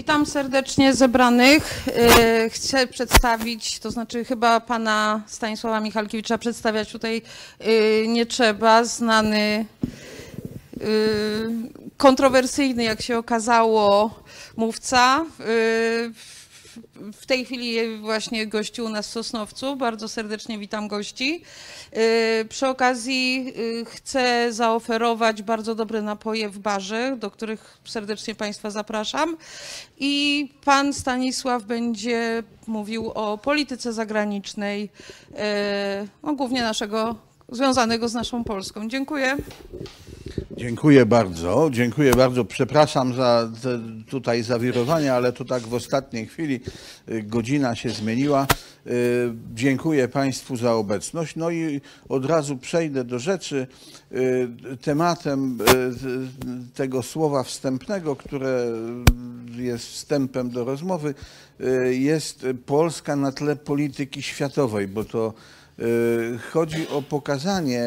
Witam serdecznie zebranych. E, chcę przedstawić, to znaczy chyba pana Stanisława Michalkiewicza przedstawiać tutaj e, nie trzeba, znany, e, kontrowersyjny jak się okazało mówca w tej chwili właśnie gościł u nas w Sosnowcu. Bardzo serdecznie witam gości. Y, przy okazji y, chcę zaoferować bardzo dobre napoje w barze, do których serdecznie Państwa zapraszam. I pan Stanisław będzie mówił o polityce zagranicznej, y, no, głównie naszego związanego z naszą Polską. Dziękuję. Dziękuję bardzo, dziękuję bardzo. Przepraszam za tutaj zawirowanie, ale to tak w ostatniej chwili y, godzina się zmieniła. Y, dziękuję Państwu za obecność. No i od razu przejdę do rzeczy. Y, tematem tego słowa wstępnego, które jest wstępem do rozmowy, jest Polska na tle polityki światowej, bo to Y, chodzi o pokazanie,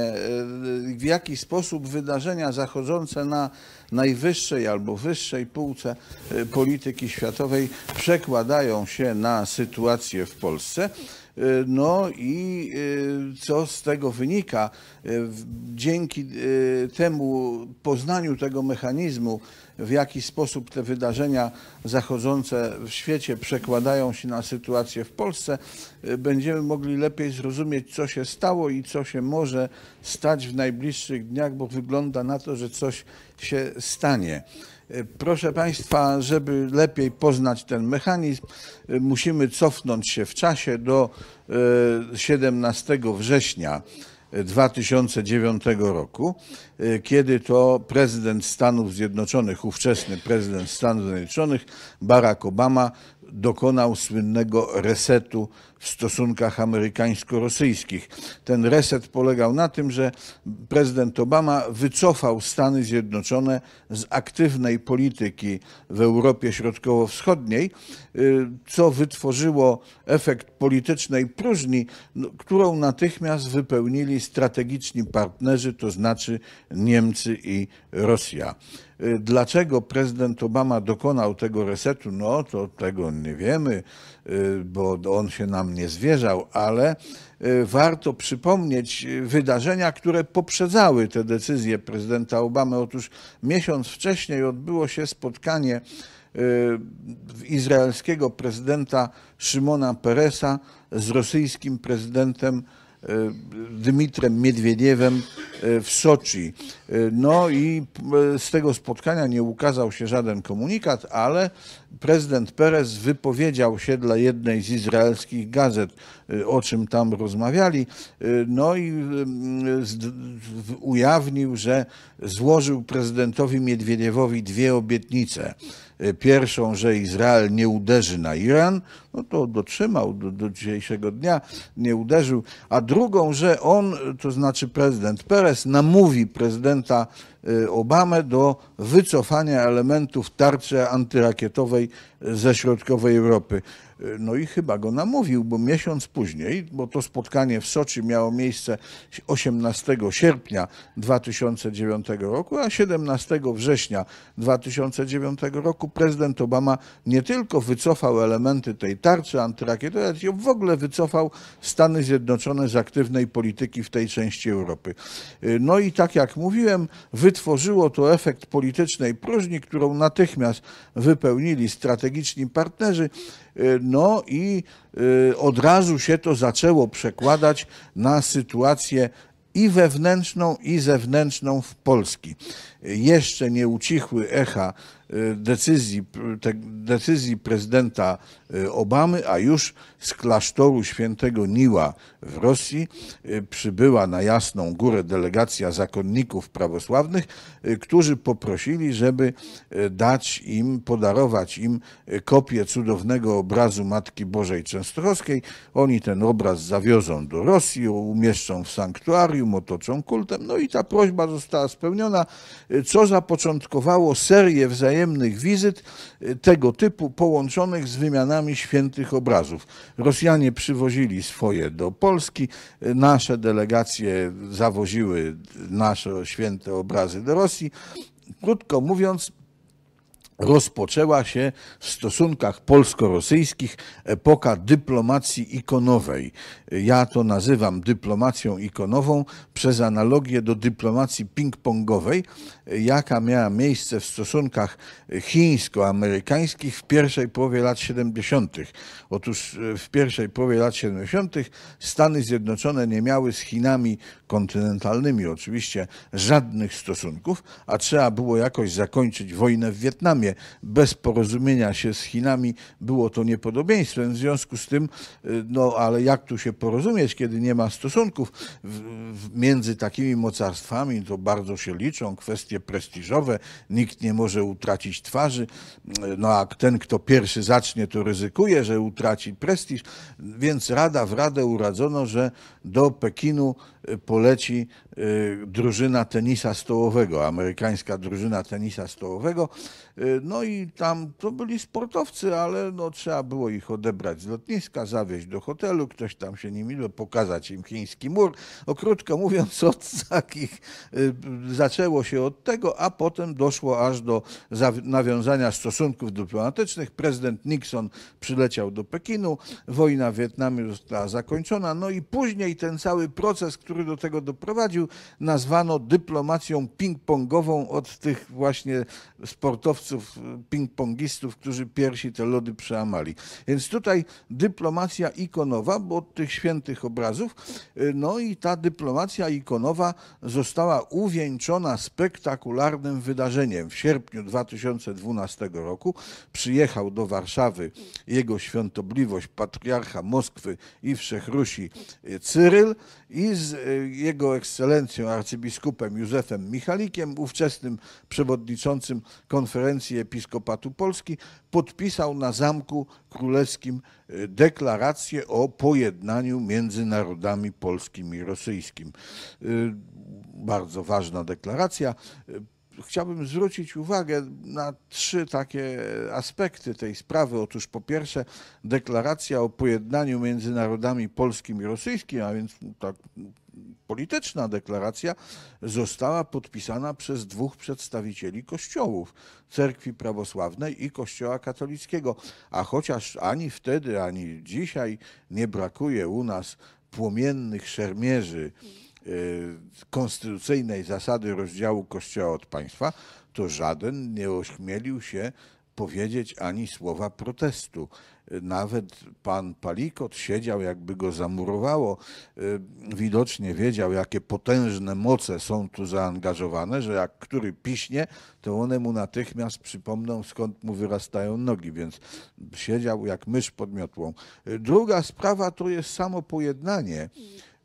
y, w jaki sposób wydarzenia zachodzące na najwyższej albo wyższej półce y, polityki światowej przekładają się na sytuację w Polsce. No i co z tego wynika? Dzięki temu poznaniu tego mechanizmu, w jaki sposób te wydarzenia zachodzące w świecie przekładają się na sytuację w Polsce, y, będziemy mogli lepiej zrozumieć, co się stało i co się może stać w najbliższych dniach, bo wygląda na to, że coś się stanie. Y, proszę Państwa, żeby lepiej poznać ten mechanizm, y, musimy cofnąć się w czasie do 17 września 2009 roku, y, kiedy to prezydent Stanów Zjednoczonych, ówczesny prezydent Stanów Zjednoczonych Barack Obama dokonał słynnego resetu w stosunkach amerykańsko-rosyjskich. Ten reset polegał na tym, że prezydent Obama wycofał Stany Zjednoczone z aktywnej polityki w Europie Środkowo-Wschodniej, y, co wytworzyło efekt politycznej próżni, no, którą natychmiast wypełnili strategiczni partnerzy, to znaczy Niemcy i Rosja. Y, dlaczego prezydent Obama dokonał tego resetu? No to tego nie wiemy, y, bo on się nam nie zwierzał, ale y, warto przypomnieć wydarzenia, które poprzedzały te decyzje prezydenta Obamy. Otóż miesiąc wcześniej odbyło się spotkanie izraelskiego prezydenta Szymona Peresa z rosyjskim prezydentem Y, Dmitrem Miedwiediewem y, w Soczi. Y, no i z tego spotkania nie ukazał się żaden komunikat, ale prezydent Perez wypowiedział się dla jednej z izraelskich gazet, y, o czym tam rozmawiali, y, no i y, ujawnił, że złożył prezydentowi Miedwiediewowi dwie obietnice. Pierwszą, że Izrael nie uderzy na Iran, no to dotrzymał do, do dzisiejszego dnia, nie uderzył, a drugą, że on, to znaczy prezydent Perez, namówi prezydenta Y, Obamę do wycofania elementów tarczy antyrakietowej ze środkowej Europy. No i chyba go namówił, bo miesiąc później, bo to spotkanie w Soczi miało miejsce 18 sierpnia 2009 roku, a 17 września 2009 roku prezydent Obama nie tylko wycofał elementy tej tarczy antyrakietowej, ale w ogóle wycofał Stany Zjednoczone z aktywnej polityki w tej części Europy. No i tak jak mówiłem, wytworzyło to efekt politycznej próżni, którą natychmiast wypełnili strategiczni partnerzy. Y, no i y, od razu się to zaczęło przekładać na sytuację i wewnętrzną, i zewnętrzną w Polski. Y, jeszcze nie ucichły echa Y, decyzji, te, decyzji prezydenta y, Obamy, a już z klasztoru świętego Niła w Rosji y, przybyła na Jasną Górę delegacja zakonników prawosławnych, którzy poprosili, żeby dać im, podarować im kopię cudownego obrazu Matki Bożej Częstochowskiej. Oni ten obraz zawiozą do Rosji, umieszczą w sanktuarium, otoczą kultem. No i ta prośba została spełniona, co zapoczątkowało serię wzajemnych wzajemnych wizyt y, tego typu połączonych z wymianami świętych obrazów. Rosjanie przywozili swoje do Polski, nasze delegacje zawoziły nasze święte obrazy do Rosji. Krótko mówiąc, rozpoczęła się w stosunkach polsko-rosyjskich epoka dyplomacji ikonowej. Ja to nazywam dyplomacją ikonową przez analogię do dyplomacji ping-pongowej, jaka miała miejsce w stosunkach chińsko-amerykańskich w pierwszej połowie lat 70. Otóż e, w pierwszej połowie lat 70. Stany Zjednoczone nie miały z Chinami kontynentalnymi oczywiście żadnych stosunków, a trzeba było jakoś zakończyć wojnę w Wietnamie bez porozumienia się z Chinami, było to niepodobieństwem. W związku z tym, y, no ale jak tu się porozumieć, kiedy nie ma stosunków między takimi mocarstwami, to bardzo się liczą kwestie prestiżowe, nikt nie może utracić twarzy, y, no a ten, kto pierwszy zacznie, to ryzykuje, że utraci prestiż, więc Rada w Radę uradzono, że do Pekinu y, poleci drużyna tenisa stołowego, amerykańska drużyna tenisa stołowego, Y, no i tam to byli sportowcy, ale no, trzeba było ich odebrać z lotniska, zawieźć do hotelu, ktoś tam się nimi no, pokazać im chiński mur. No, krótko mówiąc, od takich y, zaczęło się od tego, a potem doszło aż do nawiązania stosunków dyplomatycznych. Prezydent Nixon przyleciał do Pekinu, wojna w Wietnamie została zakończona, no i później ten cały proces, który do tego doprowadził, nazwano dyplomacją ping-pongową od tych właśnie sportowców sportowców, y, ping-pongistów, którzy piersi te lody przeamali. Więc tutaj dyplomacja ikonowa, bo od tych świętych obrazów, y, no i ta dyplomacja ikonowa została uwieńczona spektakularnym wydarzeniem. W sierpniu 2012 roku przyjechał do Warszawy jego świątobliwość patriarcha Moskwy i Wszechrusi y, Cyryl i z jego ekscelencją arcybiskupem Józefem Michalikiem, ówczesnym przewodniczącym konferencji Konferencji Episkopatu Polski podpisał na Zamku Królewskim e, deklarację o pojednaniu między narodami polskim i rosyjskim. E, bardzo ważna deklaracja e, chciałbym zwrócić uwagę na trzy takie aspekty tej sprawy. Otóż po pierwsze deklaracja o pojednaniu między narodami polskim i rosyjskim, a więc tak polityczna deklaracja została podpisana przez dwóch przedstawicieli kościołów cerkwi prawosławnej i kościoła katolickiego. A chociaż ani wtedy, ani dzisiaj nie brakuje u nas płomiennych szermierzy e, konstytucyjnej zasady rozdziału Kościoła od państwa, to żaden nie ośmielił się powiedzieć ani słowa protestu. Nawet pan Palikot siedział, jakby go zamurowało. Y, widocznie wiedział, jakie potężne moce są tu zaangażowane, że jak który piśnie, to one mu natychmiast przypomną, skąd mu wyrastają nogi, więc siedział jak mysz pod miotłą. Y, druga sprawa to jest samo pojednanie.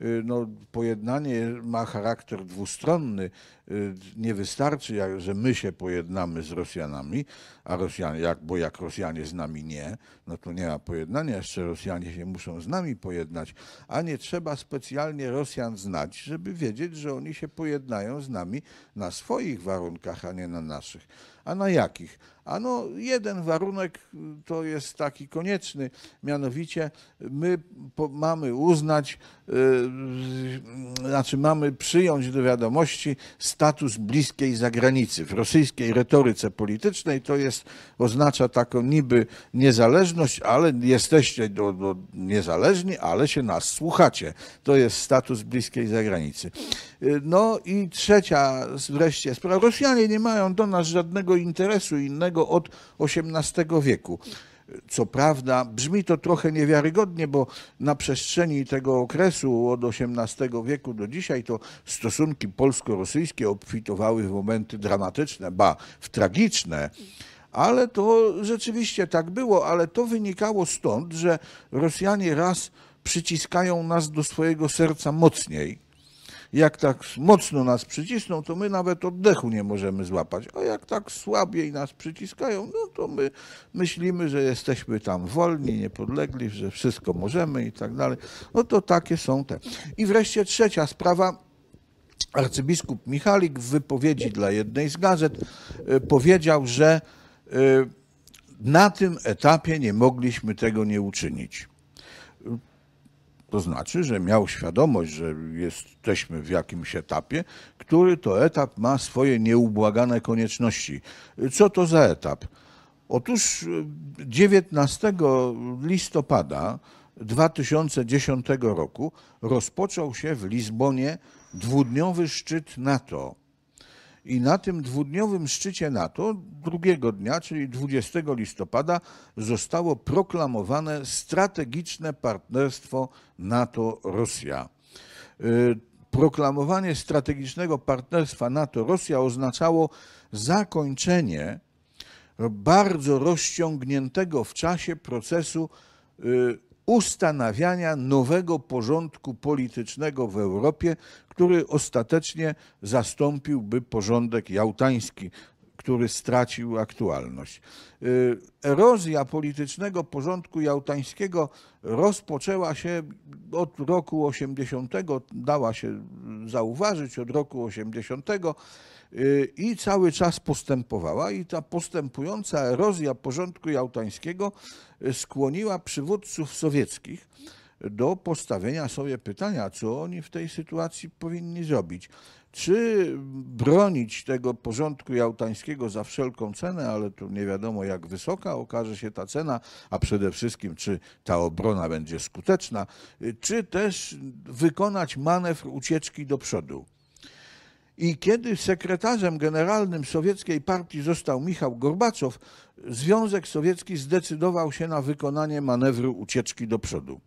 Y, no, pojednanie ma charakter dwustronny. Y, nie wystarczy, że my się pojednamy z Rosjanami, a Rosjanie, jak, bo jak Rosjanie z nami nie, no to nie ma pojednania, jeszcze Rosjanie się muszą z nami pojednać, a nie trzeba specjalnie Rosjan znać, żeby wiedzieć, że oni się pojednają z nami na swoich warunkach, a nie na naszych. A na jakich? no jeden warunek y, to jest taki konieczny, mianowicie my mamy uznać Y, y, znaczy mamy przyjąć do wiadomości status bliskiej zagranicy. W rosyjskiej retoryce politycznej to jest, oznacza taką niby niezależność, ale jesteście do, do niezależni, ale się nas słuchacie. To jest status bliskiej zagranicy. Y, no i trzecia wreszcie sprawa. Rosjanie nie mają do nas żadnego interesu innego od XVIII wieku. Co prawda, brzmi to trochę niewiarygodnie, bo na przestrzeni tego okresu od XVIII wieku do dzisiaj to stosunki polsko-rosyjskie obfitowały w momenty dramatyczne, ba, w tragiczne. Ale to rzeczywiście tak było, ale to wynikało stąd, że Rosjanie raz przyciskają nas do swojego serca mocniej jak tak mocno nas przycisną, to my nawet oddechu nie możemy złapać, a jak tak słabiej nas przyciskają, no to my myślimy, że jesteśmy tam wolni, niepodlegli, że wszystko możemy i tak dalej. No to takie są te. I wreszcie trzecia sprawa, arcybiskup Michalik w wypowiedzi dla jednej z gazet e, powiedział, że e, na tym etapie nie mogliśmy tego nie uczynić. To znaczy, że miał świadomość, że jesteśmy w jakimś etapie, który to etap ma swoje nieubłagane konieczności. Co to za etap? Otóż 19 e, listopada 2010 roku rozpoczął się w Lizbonie dwudniowy szczyt NATO i na tym dwudniowym szczycie NATO drugiego dnia, czyli 20 listopada, zostało proklamowane strategiczne partnerstwo NATO-Rosja. Y, proklamowanie strategicznego partnerstwa NATO-Rosja oznaczało zakończenie bardzo rozciągniętego w czasie procesu y, ustanawiania nowego porządku politycznego w Europie, który ostatecznie zastąpiłby porządek jałtański, który stracił aktualność. Y, erozja politycznego porządku jałtańskiego rozpoczęła się od roku 80, dała się zauważyć od roku 80 Y, i cały czas postępowała i ta postępująca erozja porządku jałtańskiego y, skłoniła przywódców sowieckich do postawienia sobie pytania, co oni w tej sytuacji powinni zrobić. Czy bronić tego porządku jałtańskiego za wszelką cenę, ale tu nie wiadomo jak wysoka okaże się ta cena, a przede wszystkim czy ta obrona będzie skuteczna, y, czy też wykonać manewr ucieczki do przodu. I kiedy sekretarzem generalnym sowieckiej partii został Michał Gorbaczow, Związek Sowiecki zdecydował się na wykonanie manewru ucieczki do przodu.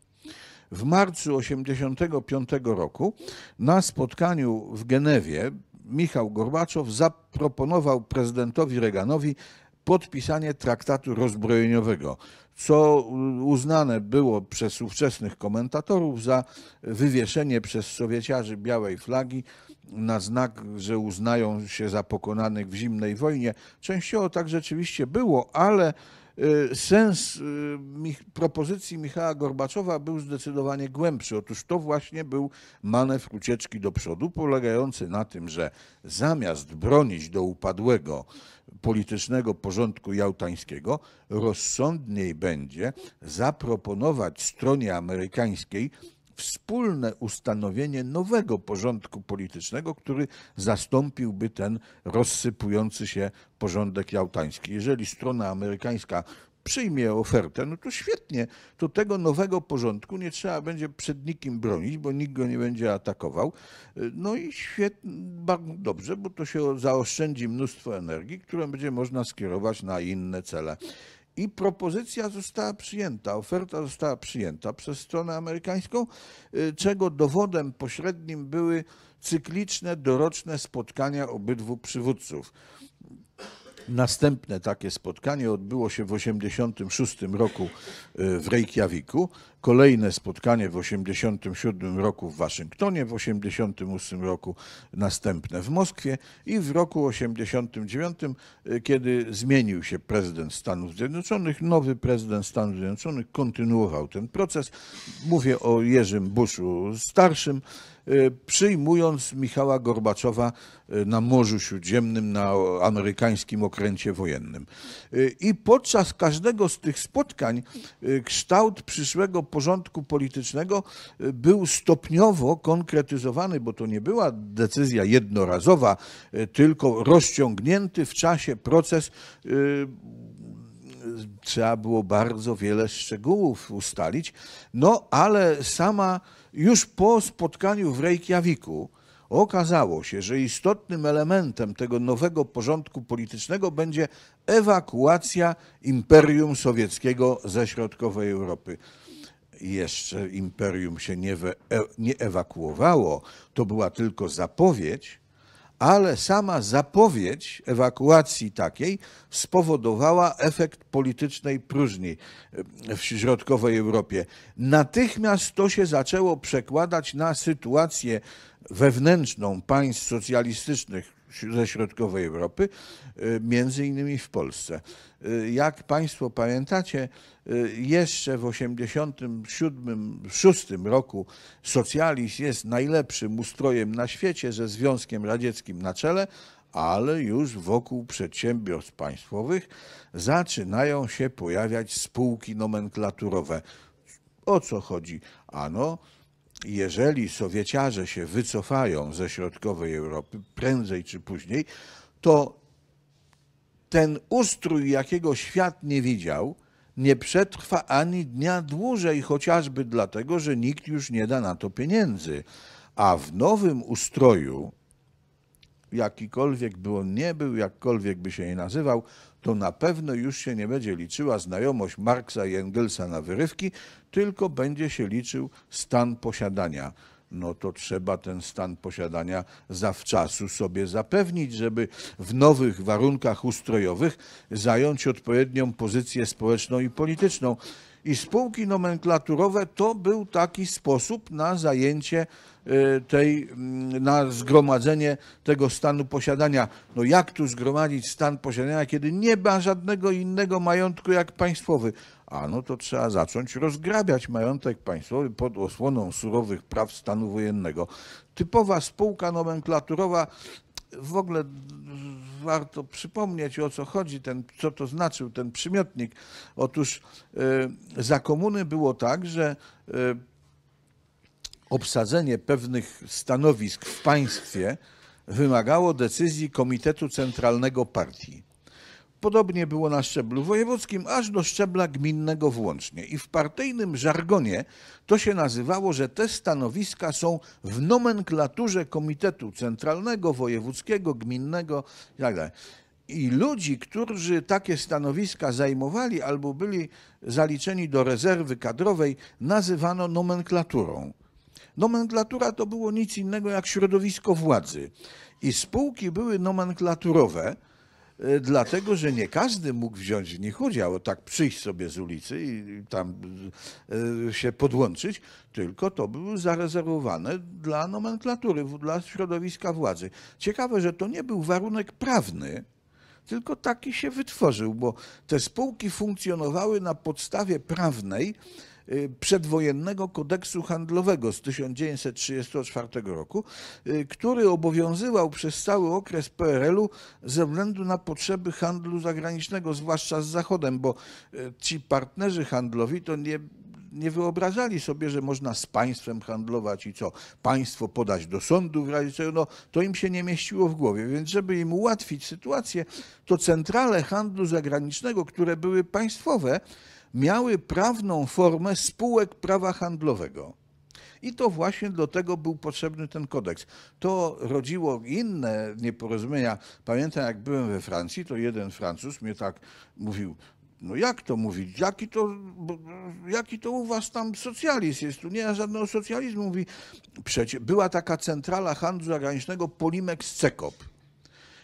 W marcu 1985 roku na spotkaniu w Genewie Michał Gorbaczow zaproponował prezydentowi Reaganowi podpisanie traktatu rozbrojeniowego, co uznane było przez ówczesnych komentatorów za wywieszenie przez Sowieciarzy białej flagi na znak, że uznają się za pokonanych w zimnej wojnie. Częściowo tak rzeczywiście było, ale y, sens y, propozycji Michała Gorbaczowa był zdecydowanie głębszy. Otóż to właśnie był manewr ucieczki do przodu, polegający na tym, że zamiast bronić do upadłego politycznego porządku jałtańskiego, rozsądniej będzie zaproponować stronie amerykańskiej wspólne ustanowienie nowego porządku politycznego, który zastąpiłby ten rozsypujący się porządek jałtański. Jeżeli strona amerykańska przyjmie ofertę, no to świetnie, to tego nowego porządku nie trzeba będzie przed nikim bronić, bo nikt go nie będzie atakował. No i świetnie, bardzo dobrze, bo to się zaoszczędzi mnóstwo energii, które będzie można skierować na inne cele. I propozycja została przyjęta, oferta została przyjęta przez stronę amerykańską, y, czego dowodem pośrednim były cykliczne, doroczne spotkania obydwu przywódców. Następne takie spotkanie odbyło się w 1986 roku e, w Reykjaviku, kolejne spotkanie w 1987 roku w Waszyngtonie, w 1988 roku następne w Moskwie i w roku 1989, e, kiedy zmienił się prezydent Stanów Zjednoczonych, nowy prezydent Stanów Zjednoczonych kontynuował ten proces. Mówię o Jerzym Buszu starszym. E, przyjmując Michała Gorbaczowa e, na Morzu Śródziemnym, na amerykańskim okręcie wojennym. E, I podczas każdego z tych spotkań kształt przyszłego porządku politycznego był stopniowo konkretyzowany, bo to nie była decyzja jednorazowa, tylko rozciągnięty w czasie proces trzeba było bardzo wiele szczegółów ustalić. No ale sama już po spotkaniu w Reykjaviku okazało się, że istotnym elementem tego nowego porządku politycznego będzie ewakuacja Imperium Sowieckiego ze środkowej Europy. Jeszcze imperium się nie, e- nie ewakuowało, to była tylko zapowiedź, ale sama zapowiedź ewakuacji takiej spowodowała efekt politycznej próżni e, w środkowej Europie. Natychmiast to się zaczęło przekładać na sytuację wewnętrzną państw socjalistycznych, ze środkowej Europy, y, między innymi w Polsce. Y, jak Państwo pamiętacie, y, jeszcze w 1987-1986 roku socjalizm jest najlepszym ustrojem na świecie ze Związkiem Radzieckim na czele, ale już wokół przedsiębiorstw państwowych zaczynają się pojawiać spółki nomenklaturowe. O co chodzi? Ano, jeżeli Sowieciarze się wycofają ze środkowej Europy prędzej czy później, to ten ustrój, jakiego świat nie widział, nie przetrwa ani dnia dłużej, chociażby dlatego, że nikt już nie da na to pieniędzy. A w nowym ustroju, jakikolwiek by on nie był, jakkolwiek by się nie nazywał, to na pewno już się nie będzie liczyła znajomość Marksa i Engelsa na wyrywki, tylko będzie się liczył stan posiadania no to trzeba ten stan posiadania zawczasu sobie zapewnić, żeby w nowych warunkach ustrojowych zająć odpowiednią pozycję społeczną i polityczną i spółki nomenklaturowe to był taki sposób na zajęcie y, tej, mm, na zgromadzenie tego stanu posiadania. No jak tu zgromadzić stan posiadania, kiedy nie ma żadnego innego majątku jak państwowy? A no to trzeba zacząć rozgrabiać majątek państwowy pod osłoną surowych praw stanu wojennego. Typowa spółka nomenklaturowa w ogóle warto przypomnieć o co chodzi, ten, co to znaczył ten przymiotnik. Otóż y, za komuny było tak, że y, obsadzenie pewnych stanowisk w państwie wymagało decyzji Komitetu Centralnego Partii. Podobnie było na szczeblu wojewódzkim, aż do szczebla gminnego włącznie. I w partyjnym żargonie to się nazywało, że te stanowiska są w nomenklaturze Komitetu Centralnego, Wojewódzkiego, Gminnego itd. Tak I ludzi, którzy takie stanowiska zajmowali albo byli zaliczeni do rezerwy kadrowej, nazywano nomenklaturą. Nomenklatura to było nic innego jak środowisko władzy. I spółki były nomenklaturowe E, dlatego że nie każdy mógł wziąć w nich udział, tak przyjść sobie z ulicy i tam e, się podłączyć, tylko to było zarezerwowane dla nomenklatury, dla środowiska władzy. Ciekawe, że to nie był warunek prawny, tylko taki się wytworzył, bo te spółki funkcjonowały na podstawie prawnej, Y, przedwojennego kodeksu handlowego z 1934 roku, y, który obowiązywał przez cały okres PRL-u ze względu na potrzeby handlu zagranicznego, zwłaszcza z Zachodem, bo y, ci partnerzy handlowi to nie nie wyobrażali sobie, że można z państwem handlować i co, państwo podać do sądu w razie czego, no to im się nie mieściło w głowie. Więc żeby im ułatwić sytuację, to centrale handlu zagranicznego, które były państwowe, miały prawną formę spółek prawa handlowego. I to właśnie do tego był potrzebny ten kodeks. To rodziło inne nieporozumienia. Pamiętam, jak byłem we Francji, to jeden Francuz mnie tak mówił, no jak to mówić? Jaki to, jaki to u was tam socjalizm jest? Tu nie ma żadnego socjalizmu. Mówi, przecież była taka centrala handlu zagranicznego Polimex Cekop.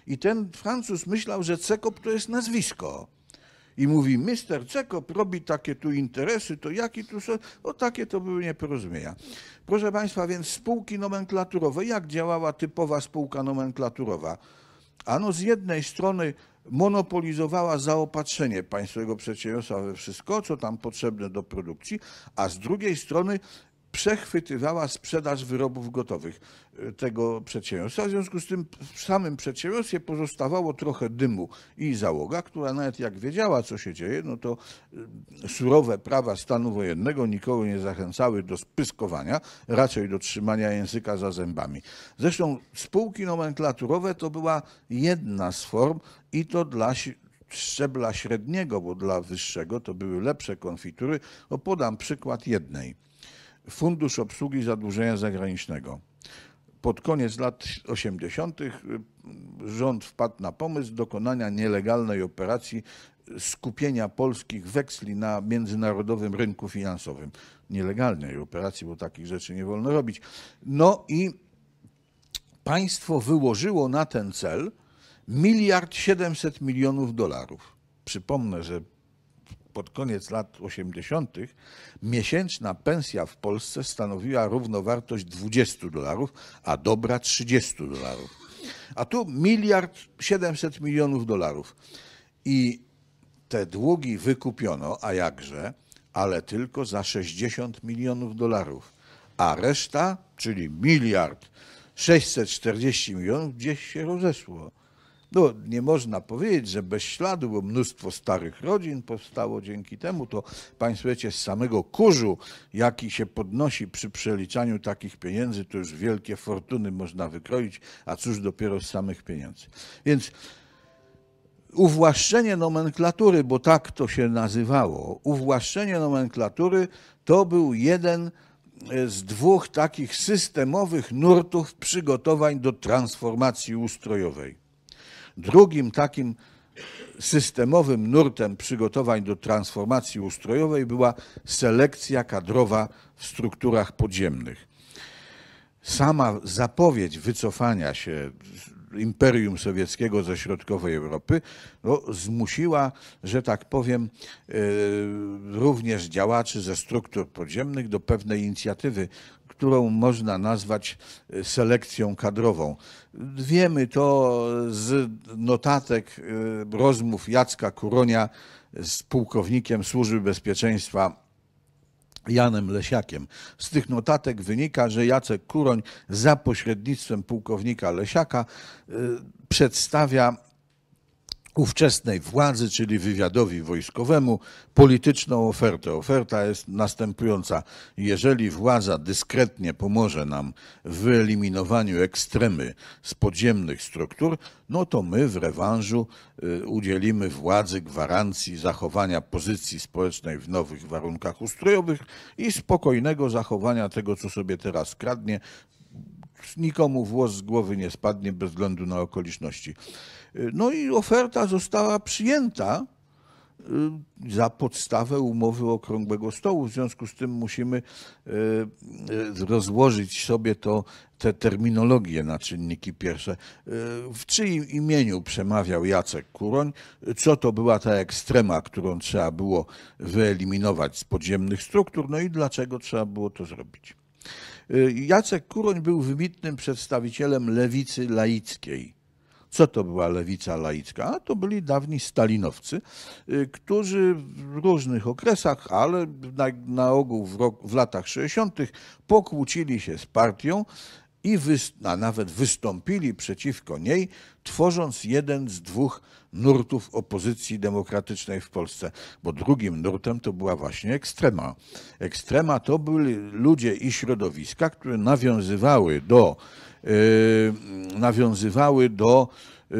I ten Francuz myślał, że Cekop to jest nazwisko i mówi, mister Cekop robi takie tu interesy, to jaki tu są, o no takie to były nieporozumienia. Proszę Państwa, więc spółki nomenklaturowe, jak działała typowa spółka nomenklaturowa? Ano z jednej strony monopolizowała zaopatrzenie państwowego przedsiębiorstwa we wszystko, co tam potrzebne do produkcji, a z drugiej strony przechwytywała sprzedaż wyrobów gotowych e, tego przedsiębiorstwa. W związku z tym w samym przedsiębiorstwie pozostawało trochę dymu i załoga, która nawet jak wiedziała, co się dzieje, no to e, surowe prawa stanu wojennego nikogo nie zachęcały do spyskowania, raczej do trzymania języka za zębami. Zresztą spółki nomenklaturowe to była jedna z form i to dla szczebla średniego, bo dla wyższego to były lepsze konfitury. O, podam przykład jednej Fundusz Obsługi Zadłużenia Zagranicznego. Pod koniec lat 80. Y, rząd wpadł na pomysł dokonania nielegalnej operacji skupienia polskich weksli na międzynarodowym rynku finansowym. Nielegalnej operacji, bo takich rzeczy nie wolno robić. No i państwo wyłożyło na ten cel miliard 700 milionów dolarów. Przypomnę, że pod koniec lat 80. miesięczna pensja w Polsce stanowiła równowartość 20 dolarów, a dobra 30 dolarów. A tu miliard 700 milionów dolarów. I te długi wykupiono, a jakże, ale tylko za 60 milionów dolarów. A reszta, czyli miliard 640 milionów, gdzieś się rozeszło. No, nie można powiedzieć, że bez śladu, bo mnóstwo starych rodzin powstało dzięki temu. To Państwo wiecie, z samego kurzu, jaki się podnosi przy przeliczaniu takich pieniędzy, to już wielkie fortuny można wykroić, a cóż dopiero z samych pieniędzy. Więc uwłaszczenie nomenklatury, bo tak to się nazywało, uwłaszczenie nomenklatury to był jeden e, z dwóch takich systemowych nurtów przygotowań do transformacji ustrojowej. Drugim takim systemowym nurtem przygotowań do transformacji ustrojowej była selekcja kadrowa w strukturach podziemnych. Sama zapowiedź wycofania się Imperium Sowieckiego ze środkowej Europy, no, zmusiła, że tak powiem, e, również działaczy ze struktur podziemnych do pewnej inicjatywy, którą można nazwać e, selekcją kadrową. Wiemy to z notatek e, rozmów Jacka Kuronia z pułkownikiem Służby Bezpieczeństwa Janem Lesiakiem. Z tych notatek wynika, że Jacek Kuroń za pośrednictwem pułkownika Lesiaka y, przedstawia ówczesnej władzy, czyli wywiadowi wojskowemu, polityczną ofertę. Oferta jest następująca. Jeżeli władza dyskretnie pomoże nam w wyeliminowaniu ekstremy z podziemnych struktur, no to my w rewanżu y, udzielimy władzy gwarancji zachowania pozycji społecznej w nowych warunkach ustrojowych i spokojnego zachowania tego, co sobie teraz kradnie, nikomu włos z głowy nie spadnie bez względu na okoliczności. Y, no i oferta została przyjęta y, za podstawę umowy okrągłego stołu. W związku z tym musimy y, rozłożyć sobie to, te terminologie na czynniki pierwsze. W czyim imieniu przemawiał Jacek Kuroń? Co to była ta ekstrema, którą trzeba było wyeliminować z podziemnych struktur? No i dlaczego trzeba było to zrobić? Y, Jacek Kuroń był wybitnym przedstawicielem lewicy laickiej. Co to była lewica laicka? A to byli dawni stalinowcy, y, którzy w różnych okresach, ale na, na ogół w, rok, w latach 60., pokłócili się z partią i a nawet wystąpili przeciwko niej, tworząc jeden z dwóch nurtów opozycji demokratycznej w Polsce, bo drugim nurtem to była właśnie ekstrema. Ekstrema to byli ludzie i środowiska, które nawiązywały do, yy, nawiązywały do yy,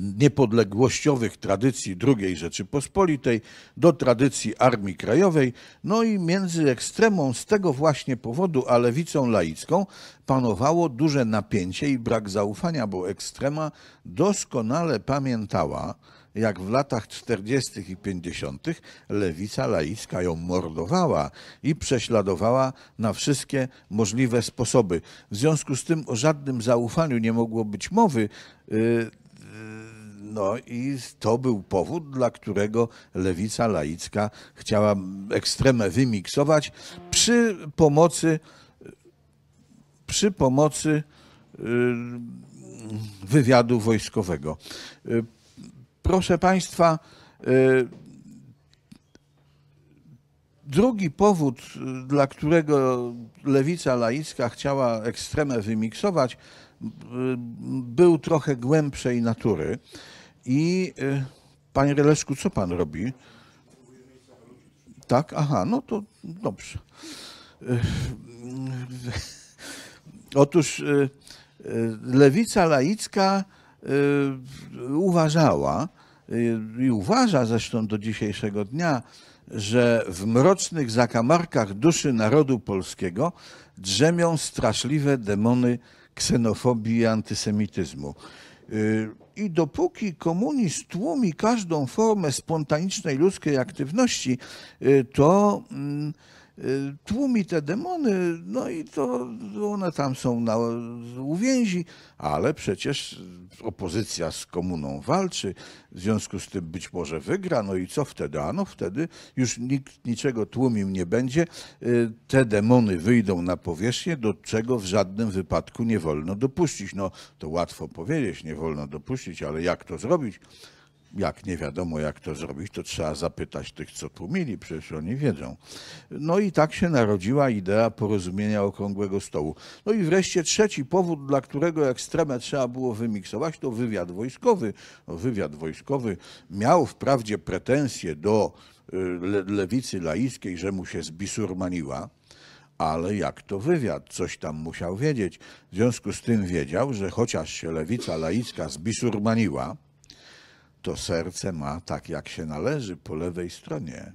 niepodległościowych tradycji II Rzeczypospolitej do tradycji Armii Krajowej, no i między ekstremą z tego właśnie powodu, a lewicą laicką panowało duże napięcie i brak zaufania, bo ekstrema doskonale pamiętała, jak w latach 40. i 50. lewica laicka ją mordowała i prześladowała na wszystkie możliwe sposoby. W związku z tym o żadnym zaufaniu nie mogło być mowy. Y, no i to był powód, dla którego lewica laicka chciała ekstremę wymiksować przy pomocy przy pomocy y, wywiadu wojskowego. Y, proszę Państwa, y, drugi powód, dla którego lewica laicka chciała ekstremę wymiksować, był trochę głębszej natury. I y, panie Releszku, co pan robi? Tak, aha, no to dobrze. Y, y, otóż lewica laicka uważała i uważa zresztą do dzisiejszego dnia, że w mrocznych zakamarkach duszy narodu polskiego drzemią straszliwe demony ksenofobii i antysemityzmu. I dopóki komunizm tłumi każdą formę spontanicznej ludzkiej aktywności, y, to mm, Y, tłumi te demony, no i to one tam są na uwięzi, ale przecież opozycja z komuną walczy, w związku z tym być może wygra, no i co wtedy? A no wtedy już nikt niczego tłumił nie będzie, y, te demony wyjdą na powierzchnię, do czego w żadnym wypadku nie wolno dopuścić. No to łatwo powiedzieć, nie wolno dopuścić, ale jak to zrobić? jak nie wiadomo, jak to zrobić, to trzeba zapytać tych, co tłumili, przecież oni wiedzą. No i tak się narodziła idea porozumienia okrągłego stołu. No i wreszcie trzeci powód, dla którego ekstremę trzeba było wymiksować, to wywiad wojskowy. No, wywiad wojskowy miał wprawdzie pretensje do y, le lewicy laickiej, że mu się zbisurmaniła, ale jak to wywiad, coś tam musiał wiedzieć. W związku z tym wiedział, że chociaż się lewica laicka zbisurmaniła, to serce ma tak, jak się należy, po lewej stronie.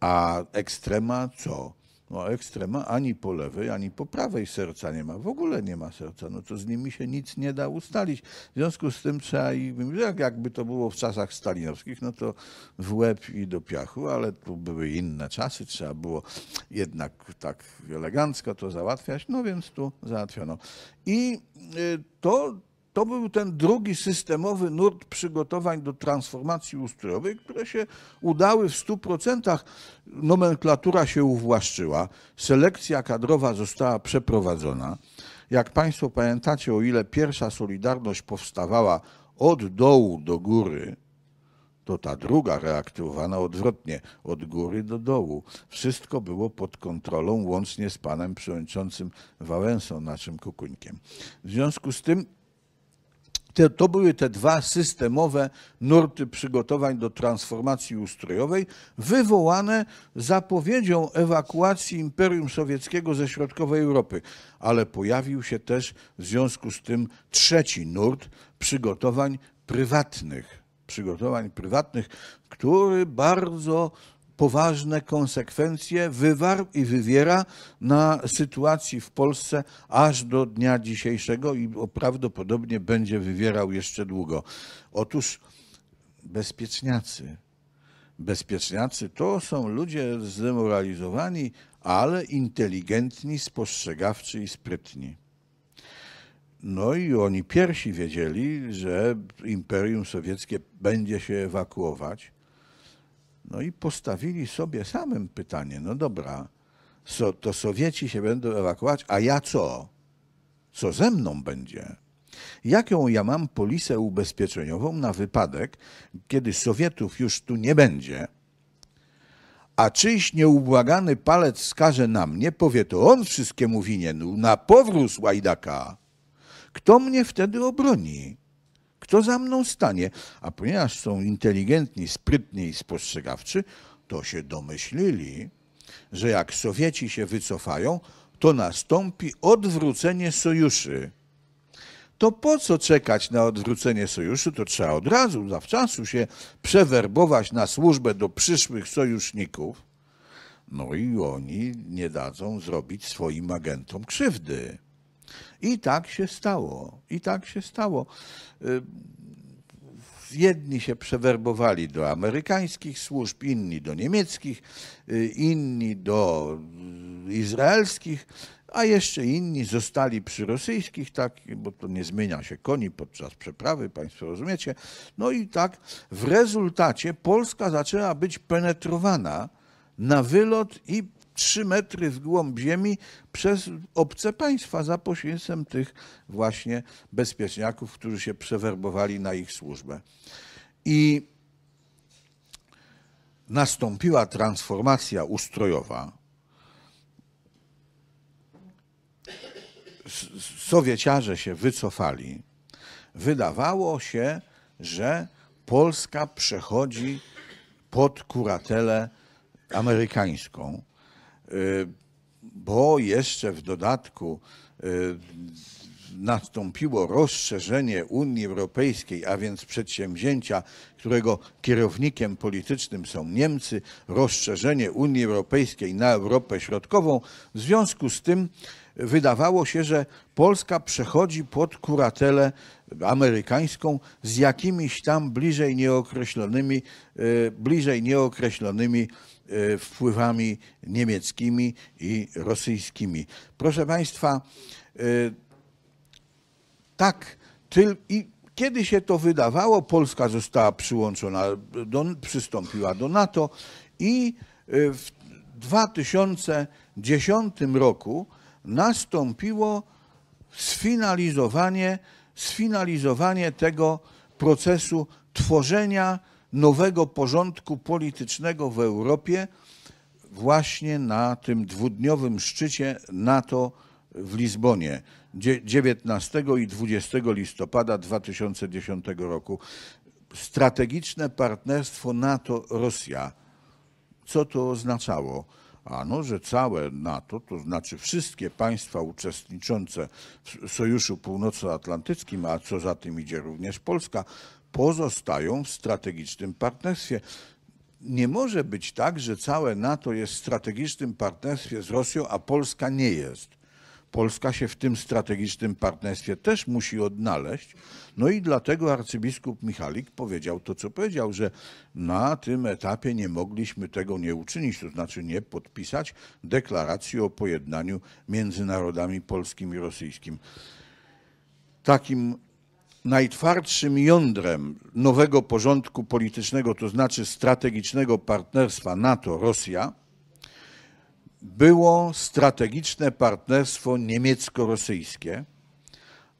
A ekstrema co? No ekstrema ani po lewej, ani po prawej serca nie ma. W ogóle nie ma serca. No to z nimi się nic nie da ustalić. W związku z tym trzeba i jakby to było w czasach stalinowskich, no to w łeb i do piachu, ale tu były inne czasy, trzeba było jednak tak elegancko to załatwiać, no więc tu załatwiono. I y, to to był ten drugi systemowy nurt przygotowań do transformacji ustrojowej, które się udały w 100%. Nomenklatura się uwłaszczyła, selekcja kadrowa została przeprowadzona. Jak Państwo pamiętacie, o ile pierwsza Solidarność powstawała od dołu do góry, to ta druga reaktywowana odwrotnie, od góry do dołu. Wszystko było pod kontrolą, łącznie z panem przewodniczącym Wałęsą, naszym kukuńkiem. W związku z tym te, to były te dwa systemowe nurty przygotowań do transformacji ustrojowej, wywołane zapowiedzią ewakuacji Imperium Sowieckiego ze środkowej Europy. Ale pojawił się też w związku z tym trzeci nurt przygotowań prywatnych. Przygotowań prywatnych, który bardzo poważne konsekwencje wywarł i wywiera na sytuacji w Polsce aż do dnia dzisiejszego i prawdopodobnie będzie wywierał jeszcze długo. Otóż bezpieczniacy. Bezpieczniacy to są ludzie zdemoralizowani, ale inteligentni, spostrzegawczy i sprytni. No i oni pierwsi wiedzieli, że Imperium Sowieckie będzie się ewakuować no i postawili sobie samym pytanie, no dobra, so, to Sowieci się będą ewakuować, a ja co? Co ze mną będzie? Jaką ja mam polisę ubezpieczeniową na wypadek, kiedy Sowietów już tu nie będzie, a czyjś nieubłagany palec skaże na mnie, powie to on wszystkiemu winien, na powróz Łajdaka. Kto mnie wtedy obroni? Kto za mną stanie? A ponieważ są inteligentni, sprytni i spostrzegawczy, to się domyślili, że jak Sowieci się wycofają, to nastąpi odwrócenie sojuszy. To po co czekać na odwrócenie sojuszu? To trzeba od razu, zawczasu się przewerbować na służbę do przyszłych sojuszników. No i oni nie dadzą zrobić swoim agentom krzywdy. I tak się stało. I tak się stało. Y, jedni się przewerbowali do amerykańskich służb, inni do niemieckich, y, inni do y, izraelskich, a jeszcze inni zostali przy rosyjskich, tak, bo to nie zmienia się koni podczas przeprawy, Państwo rozumiecie. No i tak w rezultacie Polska zaczęła być penetrowana na wylot i 3 metry w głąb ziemi przez obce państwa za pośrednictwem tych właśnie bezpieczniaków, którzy się przewerbowali na ich służbę. I nastąpiła transformacja ustrojowa. Sowieciarze się wycofali. Wydawało się, że Polska przechodzi pod kuratelę amerykańską Y, bo jeszcze w dodatku y, nastąpiło rozszerzenie Unii Europejskiej, a więc przedsięwzięcia, którego kierownikiem politycznym są Niemcy, rozszerzenie Unii Europejskiej na Europę Środkową. W związku z tym wydawało się, że Polska przechodzi pod kuratelę amerykańską z jakimiś tam bliżej nieokreślonymi, e, bliżej nieokreślonymi e, wpływami niemieckimi i rosyjskimi. Proszę Państwa, e, tak, i kiedy się to wydawało, Polska została przyłączona, do, przystąpiła do NATO i w 2010 roku nastąpiło sfinalizowanie sfinalizowanie tego procesu tworzenia nowego porządku politycznego w Europie właśnie na tym dwudniowym szczycie NATO w Lizbonie 19 i 20 listopada 2010 roku. Strategiczne partnerstwo NATO-Rosja. Co to oznaczało? Ano, że całe NATO, to znaczy wszystkie państwa uczestniczące w Sojuszu Północnoatlantyckim, a co za tym idzie również Polska, pozostają w strategicznym partnerstwie. Nie może być tak, że całe NATO jest w strategicznym partnerstwie z Rosją, a Polska nie jest. Polska się w tym strategicznym partnerstwie też musi odnaleźć. No i dlatego arcybiskup Michalik powiedział to, co powiedział, że na tym etapie nie mogliśmy tego nie uczynić, to znaczy nie podpisać deklaracji o pojednaniu między narodami polskim i rosyjskim. Takim najtwardszym jądrem nowego porządku politycznego, to znaczy strategicznego partnerstwa NATO-Rosja, było strategiczne partnerstwo niemiecko-rosyjskie,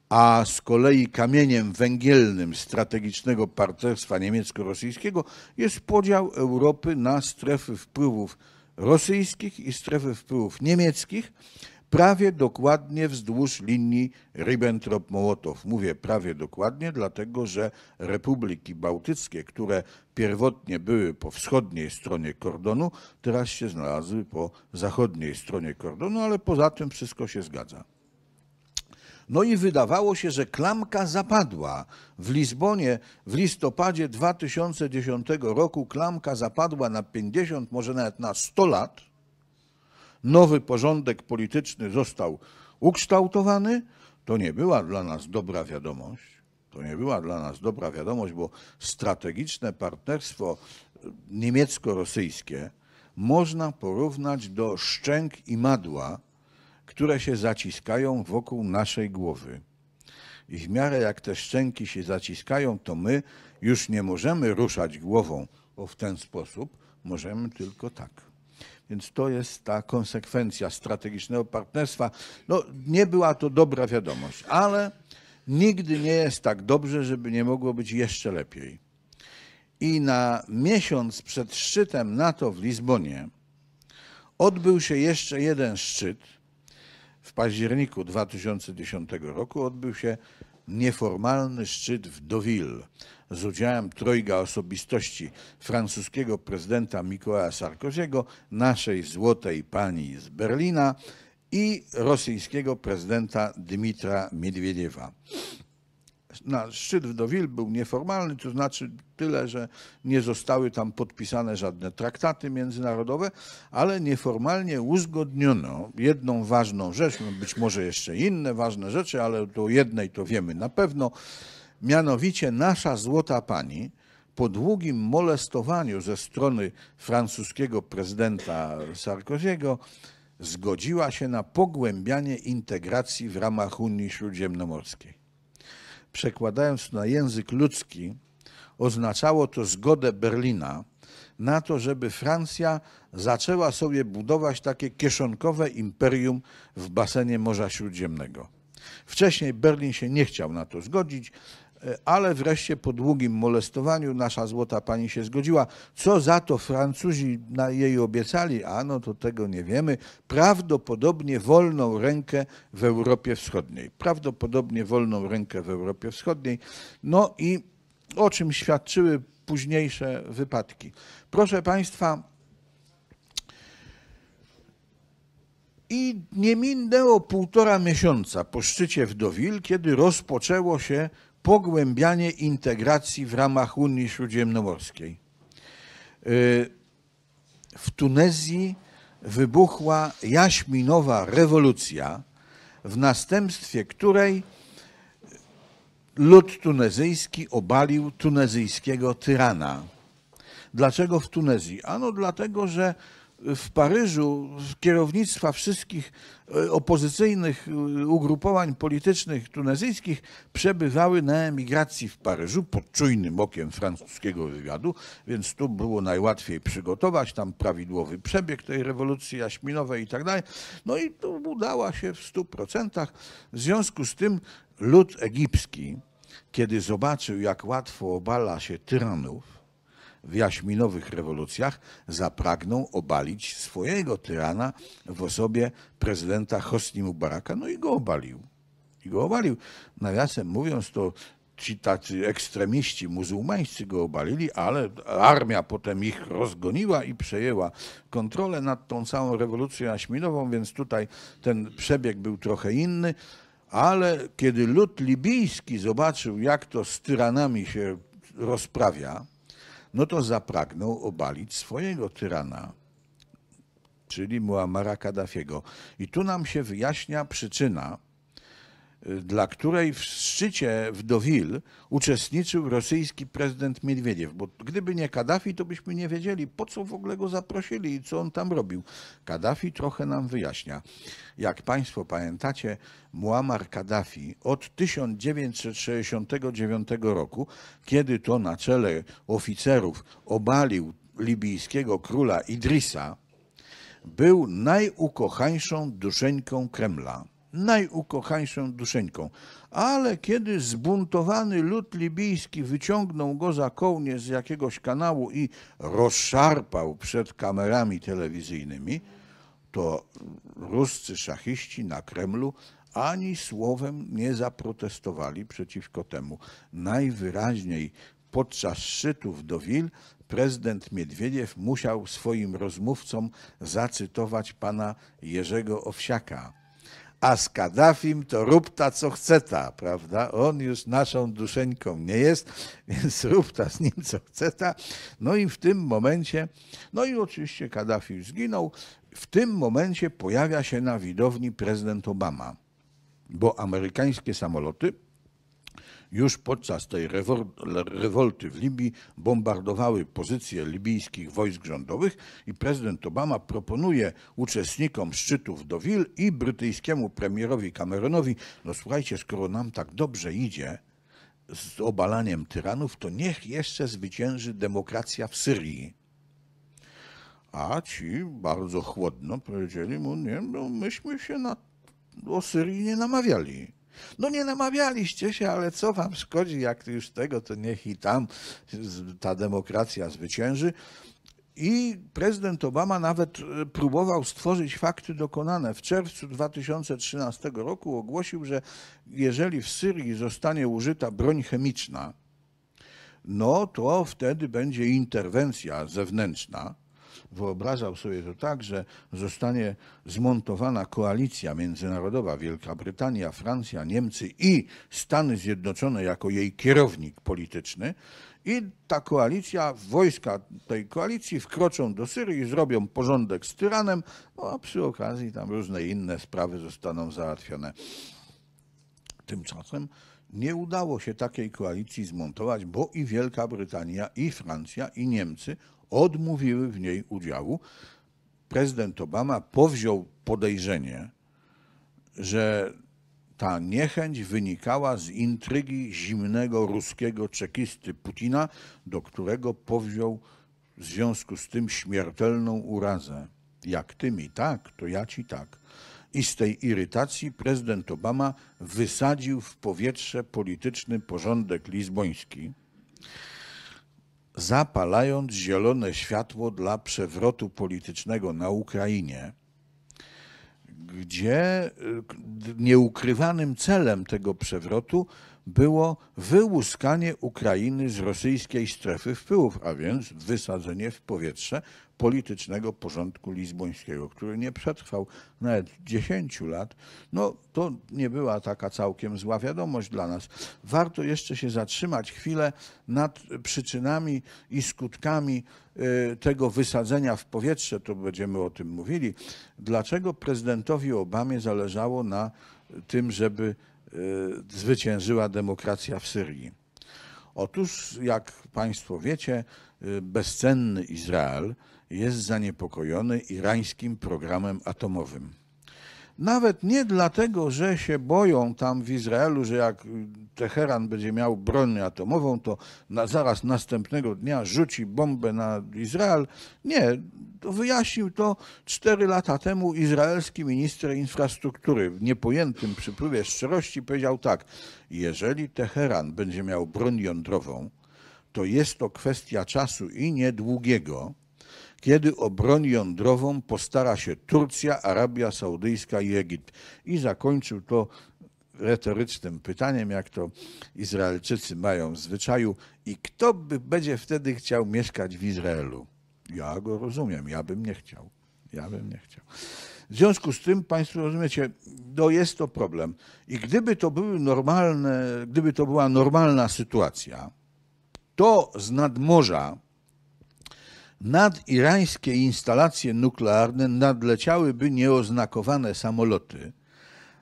a z kolei kamieniem węgielnym strategicznego partnerstwa niemiecko-rosyjskiego jest podział Europy na strefy wpływów rosyjskich i strefy wpływów niemieckich prawie dokładnie wzdłuż linii Ribbentrop-Mołotow. Mówię prawie dokładnie, dlatego że republiki bałtyckie, które pierwotnie były po wschodniej stronie kordonu, teraz się znalazły po zachodniej stronie kordonu, ale poza tym wszystko się zgadza. No i wydawało się, że klamka zapadła. W Lizbonie w listopadzie 2010 roku klamka zapadła na 50, może nawet na 100 lat nowy porządek polityczny został ukształtowany, to nie była dla nas dobra wiadomość. To nie była dla nas dobra wiadomość, bo strategiczne partnerstwo niemiecko-rosyjskie można porównać do szczęk i madła, które się zaciskają wokół naszej głowy. I w miarę jak te szczęki się zaciskają, to my już nie możemy ruszać głową w ten sposób, możemy tylko tak. Więc to jest ta konsekwencja strategicznego partnerstwa. No, nie była to dobra wiadomość, ale nigdy nie jest tak dobrze, żeby nie mogło być jeszcze lepiej. I na miesiąc przed szczytem NATO w Lizbonie odbył się jeszcze jeden szczyt. W październiku 2010 roku odbył się nieformalny szczyt w Deauville z udziałem trojga osobistości francuskiego prezydenta Mikołaja Sarkoziego, naszej złotej pani z Berlina i rosyjskiego prezydenta Dmitra Miedwiediewa na szczyt w Deauville był nieformalny, to znaczy tyle, że nie zostały tam podpisane żadne traktaty międzynarodowe, ale nieformalnie uzgodniono jedną ważną rzecz, no być może jeszcze inne ważne rzeczy, ale o jednej to wiemy na pewno, mianowicie nasza złota pani, po długim molestowaniu ze strony francuskiego prezydenta Sarkoziego zgodziła się na pogłębianie integracji w ramach Unii Śródziemnomorskiej przekładając na język ludzki, oznaczało to zgodę Berlina na to, żeby Francja zaczęła sobie budować takie kieszonkowe imperium w basenie Morza Śródziemnego. Wcześniej Berlin się nie chciał na to zgodzić, ale wreszcie po długim molestowaniu nasza złota pani się zgodziła. Co za to Francuzi na jej obiecali? A no to tego nie wiemy. Prawdopodobnie wolną rękę w Europie Wschodniej. Prawdopodobnie wolną rękę w Europie Wschodniej. No i o czym świadczyły późniejsze wypadki. Proszę Państwa, I nie minęło półtora miesiąca po szczycie w Dowil, kiedy rozpoczęło się pogłębianie integracji w ramach Unii Śródziemnomorskiej. Y, w Tunezji wybuchła jaśminowa rewolucja, w następstwie której lud tunezyjski obalił tunezyjskiego tyrana. Dlaczego w Tunezji? Ano dlatego, że w Paryżu kierownictwa wszystkich e, opozycyjnych e, ugrupowań politycznych tunezyjskich przebywały na emigracji w Paryżu pod czujnym okiem francuskiego wywiadu, więc tu było najłatwiej przygotować tam prawidłowy przebieg tej rewolucji jaśminowej i tak dalej. No i to udała się w stu procentach. W związku z tym lud egipski, kiedy zobaczył, jak łatwo obala się tyranów, w jaśminowych rewolucjach zapragnął obalić swojego tyrana w osobie prezydenta Hosni Mubaraka, no i go obalił. I go obalił. Nawiasem mówiąc, to ci tacy ekstremiści muzułmańscy go obalili, ale armia potem ich rozgoniła i przejęła kontrolę nad tą całą rewolucją jaśminową, więc tutaj ten przebieg był trochę inny. Ale kiedy lud libijski zobaczył, jak to z tyranami się rozprawia, no to zapragnął obalić swojego tyrana, czyli Muamara Kaddafiego. I tu nam się wyjaśnia przyczyna, Y, dla której w szczycie w Deauville uczestniczył rosyjski prezydent Miedwiediew. Bo gdyby nie Kaddafi, to byśmy nie wiedzieli, po co w ogóle go zaprosili i co on tam robił. Kaddafi trochę nam wyjaśnia. Jak Państwo pamiętacie, Muammar Kaddafi od 1969 roku, kiedy to na czele oficerów obalił libijskiego króla Idrisa, był najukochańszą duszeńką Kremla najukochańszą duszeńką. Ale kiedy zbuntowany lud libijski wyciągnął go za kołnierz z jakiegoś kanału i rozszarpał przed kamerami telewizyjnymi, to ruscy szachiści na Kremlu ani słowem nie zaprotestowali przeciwko temu. Najwyraźniej podczas szczytu w Dowil prezydent Miedwiediew musiał swoim rozmówcom zacytować pana Jerzego Owsiaka a z Kaddafim to rób ta, co chce ta, prawda? On już naszą duszeńką nie jest, więc rób ta z nim, co chce ta. No i w tym momencie, no i oczywiście Kaddafi zginął, w tym momencie pojawia się na widowni prezydent Obama, bo amerykańskie samoloty już podczas tej rewolty w Libii bombardowały pozycje libijskich wojsk rządowych i prezydent Obama proponuje uczestnikom szczytów do Wil i brytyjskiemu premierowi Cameronowi, no słuchajcie, skoro nam tak dobrze idzie, z obalaniem tyranów, to niech jeszcze zwycięży demokracja w Syrii. A ci bardzo chłodno powiedzieli mu, nie, no myśmy się na, o Syrii nie namawiali. No nie namawialiście się, ale co wam szkodzi, jak już tego, to niech i tam ta demokracja zwycięży. I prezydent Obama nawet e, próbował stworzyć fakty dokonane. W czerwcu 2013 roku ogłosił, że jeżeli w Syrii zostanie użyta broń chemiczna, no to wtedy będzie interwencja zewnętrzna wyobrażał sobie to tak, że zostanie zmontowana koalicja międzynarodowa Wielka Brytania, Francja, Niemcy i Stany Zjednoczone jako jej kierownik polityczny. I ta koalicja, wojska tej koalicji wkroczą do Syrii, zrobią porządek z tyranem, no a przy okazji tam różne inne sprawy zostaną załatwione. Tymczasem nie udało się takiej koalicji zmontować, bo i Wielka Brytania, i Francja, i Niemcy odmówiły w niej udziału. Prezydent Obama powziął podejrzenie, że ta niechęć wynikała z intrygi zimnego ruskiego czekisty Putina, do którego powziął w związku z tym śmiertelną urazę. Jak ty mi tak, to ja ci tak. I z tej irytacji prezydent Obama wysadził w powietrze polityczny porządek lizboński zapalając zielone światło dla przewrotu politycznego na Ukrainie, gdzie y, nieukrywanym celem tego przewrotu było wyłuskanie Ukrainy z rosyjskiej strefy wpływów, a więc wysadzenie w powietrze politycznego porządku lizbońskiego, który nie przetrwał nawet 10 lat, no to nie była taka całkiem zła wiadomość dla nas. Warto jeszcze się zatrzymać chwilę nad przyczynami i skutkami y, tego wysadzenia w powietrze, to będziemy o tym mówili, dlaczego prezydentowi Obamie zależało na tym, żeby y, zwyciężyła demokracja w Syrii. Otóż, jak Państwo wiecie, y, bezcenny Izrael, jest zaniepokojony irańskim programem atomowym. Nawet nie dlatego, że się boją tam w Izraelu, że jak Teheran będzie miał broń atomową, to na, zaraz następnego dnia rzuci bombę na Izrael. Nie, to wyjaśnił to cztery lata temu izraelski minister infrastruktury w niepojętym przypływie szczerości powiedział tak: Jeżeli Teheran będzie miał broń jądrową, to jest to kwestia czasu i niedługiego kiedy o broń jądrową postara się Turcja, Arabia Saudyjska i Egipt. I zakończył to retorycznym pytaniem, jak to Izraelczycy mają w zwyczaju, i kto by będzie wtedy chciał mieszkać w Izraelu? Ja go rozumiem, ja bym nie chciał. Ja bym nie chciał. W związku z tym, Państwo rozumiecie, no jest to problem. I gdyby to, były normalne, gdyby to była normalna sytuacja, to z nadmorza Nadirańskie instalacje nuklearne nadleciałyby nieoznakowane samoloty,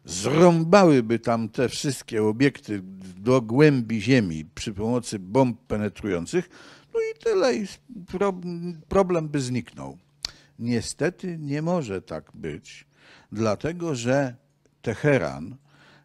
zrąbałyby tam te wszystkie obiekty do głębi ziemi przy pomocy bomb penetrujących, no i tyle, i problem by zniknął. Niestety nie może tak być, dlatego że Teheran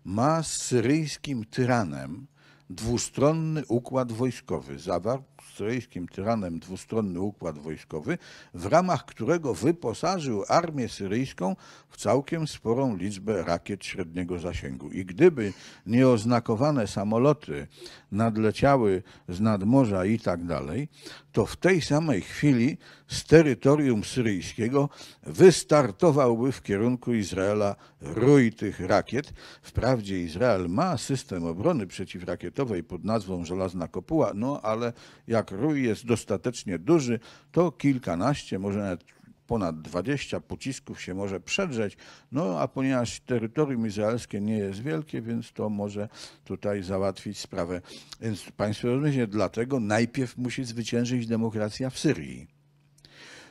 ma z syryjskim tyranem dwustronny układ wojskowy zawarty syryjskim tyranem dwustronny układ wojskowy, w ramach którego wyposażył armię syryjską w całkiem sporą liczbę rakiet średniego zasięgu. I gdyby nieoznakowane samoloty nadleciały z nadmorza i tak dalej, to w tej samej chwili z terytorium syryjskiego wystartowałby w kierunku Izraela rój tych rakiet. Wprawdzie Izrael ma system obrony przeciwrakietowej pod nazwą Żelazna Kopuła, no ale jak rój jest dostatecznie duży, to kilkanaście, może nawet ponad 20 pocisków się może przedrzeć, no a ponieważ terytorium izraelskie nie jest wielkie, więc to może tutaj załatwić sprawę Więc państwo rozumiecie, dlatego najpierw musi zwyciężyć demokracja w Syrii.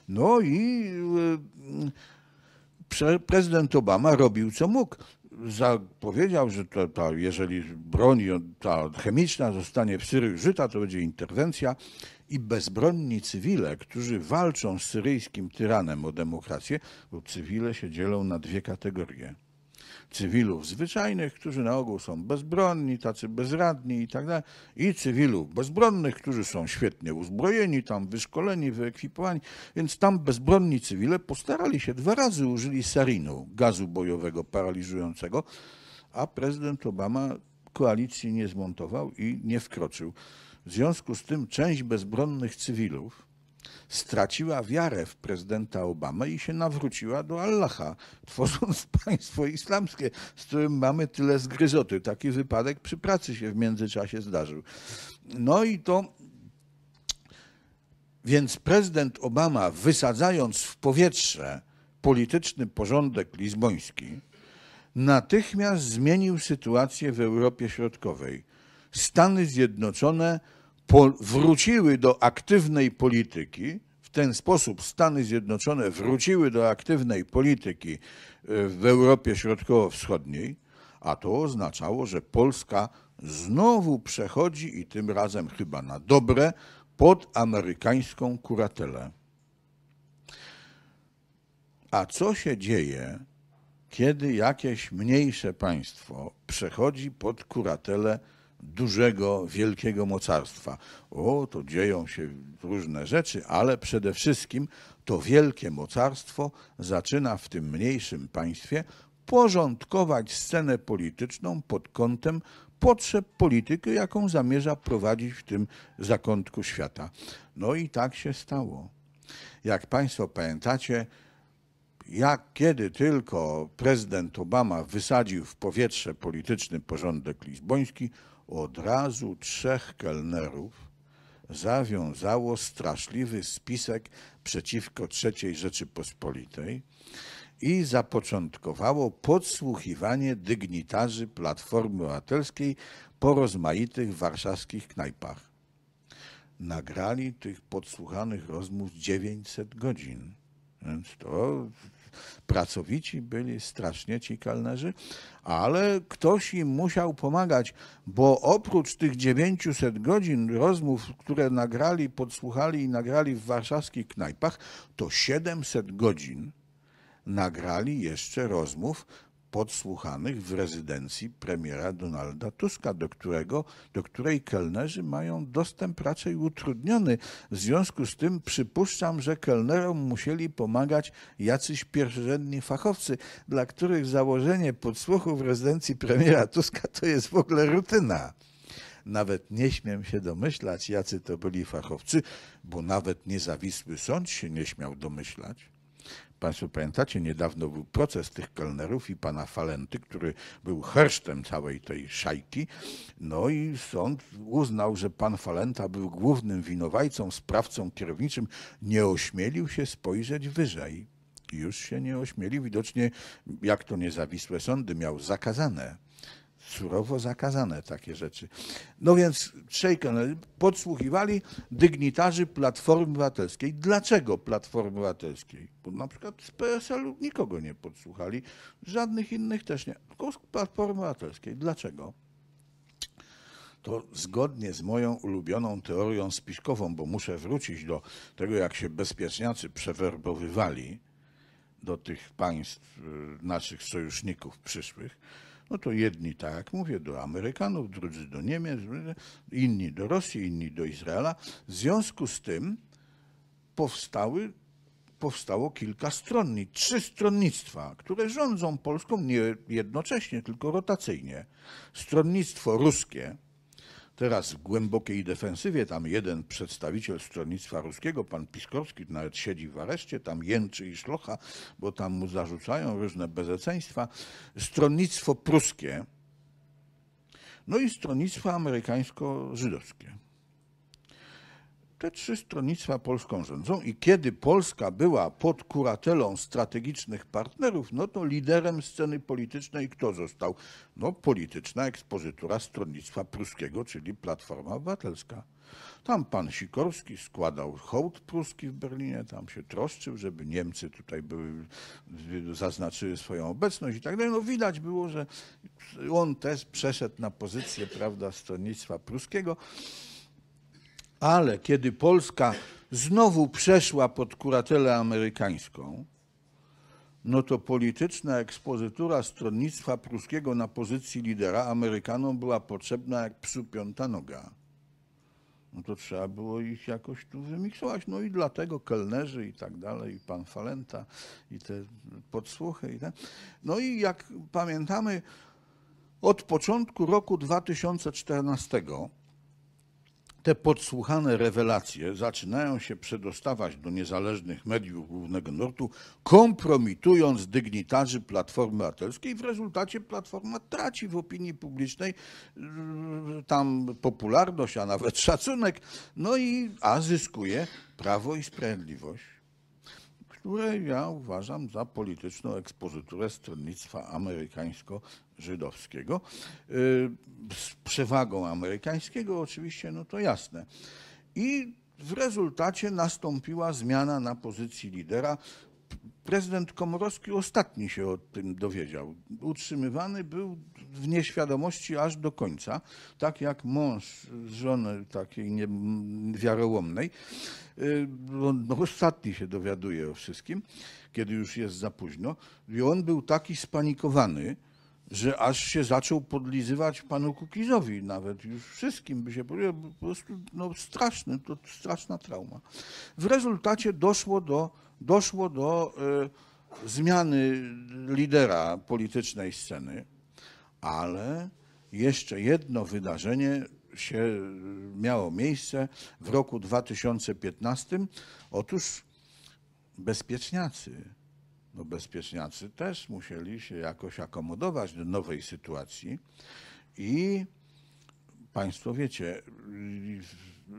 No i e, prezydent Obama robił co mógł zapowiedział, że to, to jeżeli broń ta chemiczna zostanie w Syrii użyta, to będzie interwencja i bezbronni cywile, którzy walczą z syryjskim tyranem o demokrację, bo cywile się dzielą na dwie kategorie. Cywilów zwyczajnych, którzy na ogół są bezbronni, tacy bezradni i tak dalej, i cywilów bezbronnych, którzy są świetnie uzbrojeni, tam wyszkoleni, wyekwipowani. Więc tam bezbronni cywile postarali się, dwa razy użyli sarinu, gazu bojowego paraliżującego, a prezydent Obama koalicji nie zmontował i nie wkroczył. W związku z tym część bezbronnych cywilów straciła wiarę w prezydenta Obamę i się nawróciła do Allaha, tworząc państwo islamskie, z którym mamy tyle zgryzoty. Taki wypadek przy pracy się w międzyczasie zdarzył. No i to więc prezydent Obama, wysadzając w powietrze polityczny porządek lizboński, natychmiast zmienił sytuację w Europie Środkowej Stany Zjednoczone wróciły do aktywnej polityki. W ten sposób Stany Zjednoczone wróciły do aktywnej polityki e, w Europie Środkowo-Wschodniej, a to oznaczało, że Polska znowu przechodzi i tym razem chyba na dobre pod amerykańską kuratelę. A co się dzieje, kiedy jakieś mniejsze państwo przechodzi pod kuratelę dużego, wielkiego mocarstwa. O, to dzieją się różne rzeczy, ale przede wszystkim to wielkie mocarstwo zaczyna w tym mniejszym państwie porządkować scenę polityczną pod kątem potrzeb polityki, jaką zamierza prowadzić w tym zakątku świata. No i tak się stało. Jak Państwo pamiętacie, jak kiedy tylko prezydent Obama wysadził w powietrze polityczny porządek lizboński, od razu trzech kelnerów zawiązało straszliwy spisek przeciwko III Rzeczypospolitej i zapoczątkowało podsłuchiwanie dygnitarzy Platformy Obywatelskiej po rozmaitych warszawskich knajpach. Nagrali tych podsłuchanych rozmów 900 godzin. Więc to pracowici byli strasznie ci kalnerzy, ale ktoś im musiał pomagać, bo oprócz tych 900 godzin rozmów, które nagrali, podsłuchali i nagrali w warszawskich knajpach, to 700 godzin nagrali jeszcze rozmów podsłuchanych w rezydencji premiera Donalda Tuska, do, którego, do której kelnerzy mają dostęp raczej utrudniony. W związku z tym przypuszczam, że kelnerom musieli pomagać jacyś pierwszorzędni fachowcy, dla których założenie podsłuchu w rezydencji premiera Tuska to jest w ogóle rutyna. Nawet nie śmiem się domyślać, jacy to byli fachowcy, bo nawet niezawisły sąd się nie śmiał domyślać. Państwo pamiętacie, niedawno był proces tych kelnerów i pana Falenty, który był hersztem całej tej szajki. No i sąd uznał, że pan Falenta był głównym winowajcą, sprawcą kierowniczym. Nie ośmielił się spojrzeć wyżej. Już się nie ośmielił. Widocznie, jak to niezawisłe sądy miał zakazane surowo zakazane takie rzeczy. No więc Szejken podsłuchiwali dygnitarzy Platformy Obywatelskiej. Dlaczego Platformy Obywatelskiej? Bo na przykład z PSL-u nikogo nie podsłuchali, żadnych innych też nie, tylko z Platformy Obywatelskiej. Dlaczego? to zgodnie z moją ulubioną teorią spiskową, bo muszę wrócić do tego, jak się bezpieczniacy przewerbowywali do tych państw, y, naszych sojuszników przyszłych, no to jedni tak, mówię, do Amerykanów, drudzy do Niemiec, inni do Rosji, inni do Izraela. W związku z tym powstały powstało kilka stronnic, trzy stronnictwa, które rządzą Polską nie jednocześnie, tylko rotacyjnie. Stronnictwo ruskie, Teraz w głębokiej defensywie, tam jeden przedstawiciel stronnictwa ruskiego, pan Piskorski, nawet siedzi w areszcie, tam jęczy i szlocha, bo tam mu zarzucają różne bezeceństwa. Stronnictwo pruskie, no i stronnictwo amerykańsko-żydowskie. Te trzy stronnictwa Polską rządzą i kiedy Polska była pod kuratelą strategicznych partnerów, no to liderem sceny politycznej kto został? No polityczna ekspozytura stronnictwa pruskiego, czyli Platforma Obywatelska. Tam pan Sikorski składał hołd pruski w Berlinie, tam się troszczył, żeby Niemcy tutaj były, zaznaczyły swoją obecność i tak dalej. No widać było, że on też przeszedł na pozycję, prawda, stronnictwa pruskiego. Ale kiedy Polska znowu przeszła pod kuratelę amerykańską, no to polityczna ekspozytura stronnictwa pruskiego na pozycji lidera Amerykanom była potrzebna jak psu piąta noga. No to trzeba było ich jakoś tu wymiksować. No i dlatego kelnerzy i tak dalej, i pan Falenta, i te podsłuchy i tak. No i jak pamiętamy, od początku roku 2014 te podsłuchane rewelacje zaczynają się przedostawać do niezależnych mediów głównego nurtu, kompromitując dygnitarzy Platformy Obywatelskiej. W rezultacie Platforma traci w opinii publicznej yy, tam popularność, a nawet szacunek, no i a zyskuje Prawo i Sprawiedliwość które ja uważam za polityczną ekspozyturę stronnictwa amerykańsko-żydowskiego. Y, z przewagą amerykańskiego oczywiście, no to jasne. I w rezultacie nastąpiła zmiana na pozycji lidera. Prezydent Komorowski ostatni się o tym dowiedział. Utrzymywany był w nieświadomości aż do końca, tak jak mąż z żony takiej nie, wiarołomnej. Y, no, ostatni się dowiaduje o wszystkim, kiedy już jest za późno. I on był taki spanikowany, że aż się zaczął podlizywać panu Kukizowi, nawet już wszystkim by się powiedział, po prostu no, straszny, to straszna trauma. W rezultacie doszło do, doszło do y, zmiany lidera politycznej sceny ale jeszcze jedno wydarzenie się y, miało miejsce w roku 2015. Otóż bezpieczniacy, no bezpieczniacy też musieli się jakoś akomodować do nowej sytuacji i Państwo wiecie,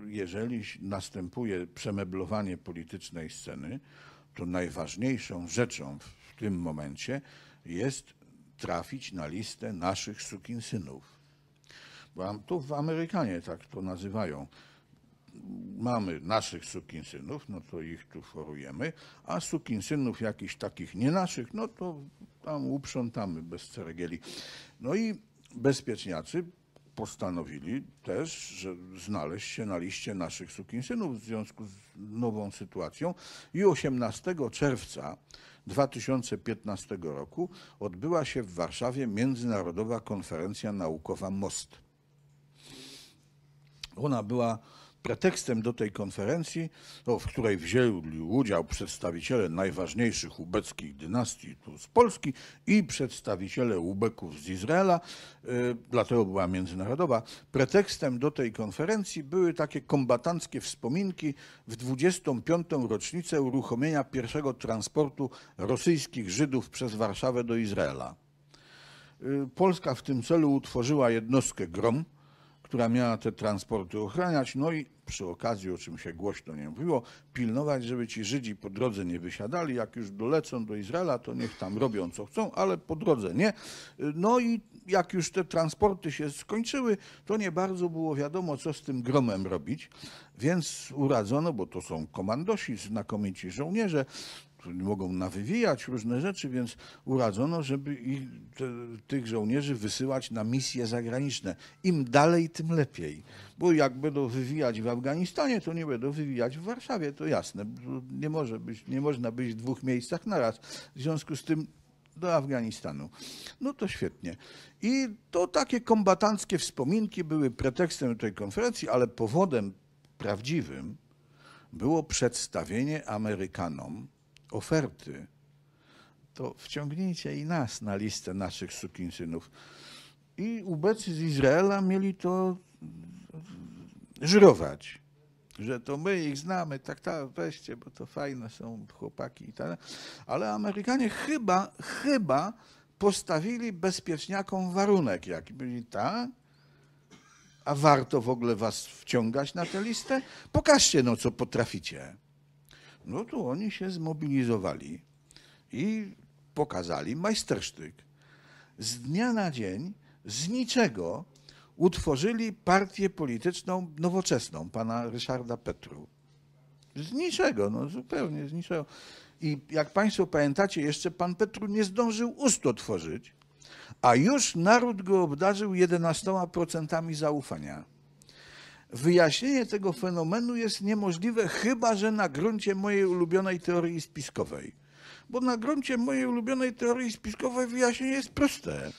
jeżeli następuje przemeblowanie politycznej sceny, to najważniejszą rzeczą w tym momencie jest trafić na listę naszych sukinsynów. Bo tu w Amerykanie tak to nazywają. Mamy naszych sukinsynów, no to ich tu forujemy, a sukinsynów jakichś takich nie naszych, no to tam uprzątamy bez ceregieli. No i bezpieczniacy postanowili też że znaleźć się na liście naszych sukinsynów w związku z nową sytuacją i 18 czerwca 2015 roku odbyła się w Warszawie Międzynarodowa Konferencja Naukowa MOST. Ona była Pretekstem do tej konferencji, no, w której wzięli udział przedstawiciele najważniejszych ubeckich dynastii tu z Polski i przedstawiciele ubeków z Izraela, y, dlatego była międzynarodowa, pretekstem do tej konferencji były takie kombatanckie wspominki w 25. rocznicę uruchomienia pierwszego transportu rosyjskich Żydów przez Warszawę do Izraela. Y, Polska w tym celu utworzyła jednostkę GROM, która miała te transporty ochraniać, no i przy okazji, o czym się głośno nie mówiło, pilnować, żeby ci Żydzi po drodze nie wysiadali. Jak już dolecą do Izraela, to niech tam robią co chcą, ale po drodze nie. No i jak już te transporty się skończyły, to nie bardzo było wiadomo, co z tym gromem robić. Więc uradzono, bo to są komandosi, znakomici żołnierze, mogą nawywijać różne rzeczy, więc uradzono, żeby ich, te, tych żołnierzy wysyłać na misje zagraniczne. Im dalej, tym lepiej. Bo jak będą wywijać w Afganistanie, to nie będą wywijać w Warszawie, to jasne. Nie, może być, nie można być w dwóch miejscach naraz. W związku z tym do Afganistanu. No to świetnie. I to takie kombatanckie wspominki były pretekstem tej konferencji, ale powodem prawdziwym było przedstawienie Amerykanom oferty, to wciągnijcie i nas na listę naszych sukinsynów. I ubecy z Izraela mieli to żurować, że to my ich znamy, tak, tak, weźcie, bo to fajne są chłopaki i tak. Ale Amerykanie chyba, chyba postawili bezpieczniakom warunek, jaki byli, tak, a warto w ogóle was wciągać na tę listę? Pokażcie, no co potraficie. No to oni się zmobilizowali i pokazali majstersztyk. Z dnia na dzień, z niczego utworzyli partię polityczną nowoczesną pana Ryszarda Petru. Z niczego, no zupełnie z niczego. I jak Państwo pamiętacie, jeszcze pan Petru nie zdążył ust otworzyć, a już naród go obdarzył 11% zaufania wyjaśnienie tego fenomenu jest niemożliwe, chyba że na gruncie mojej ulubionej teorii spiskowej. Bo na gruncie mojej ulubionej teorii spiskowej wyjaśnienie jest proste.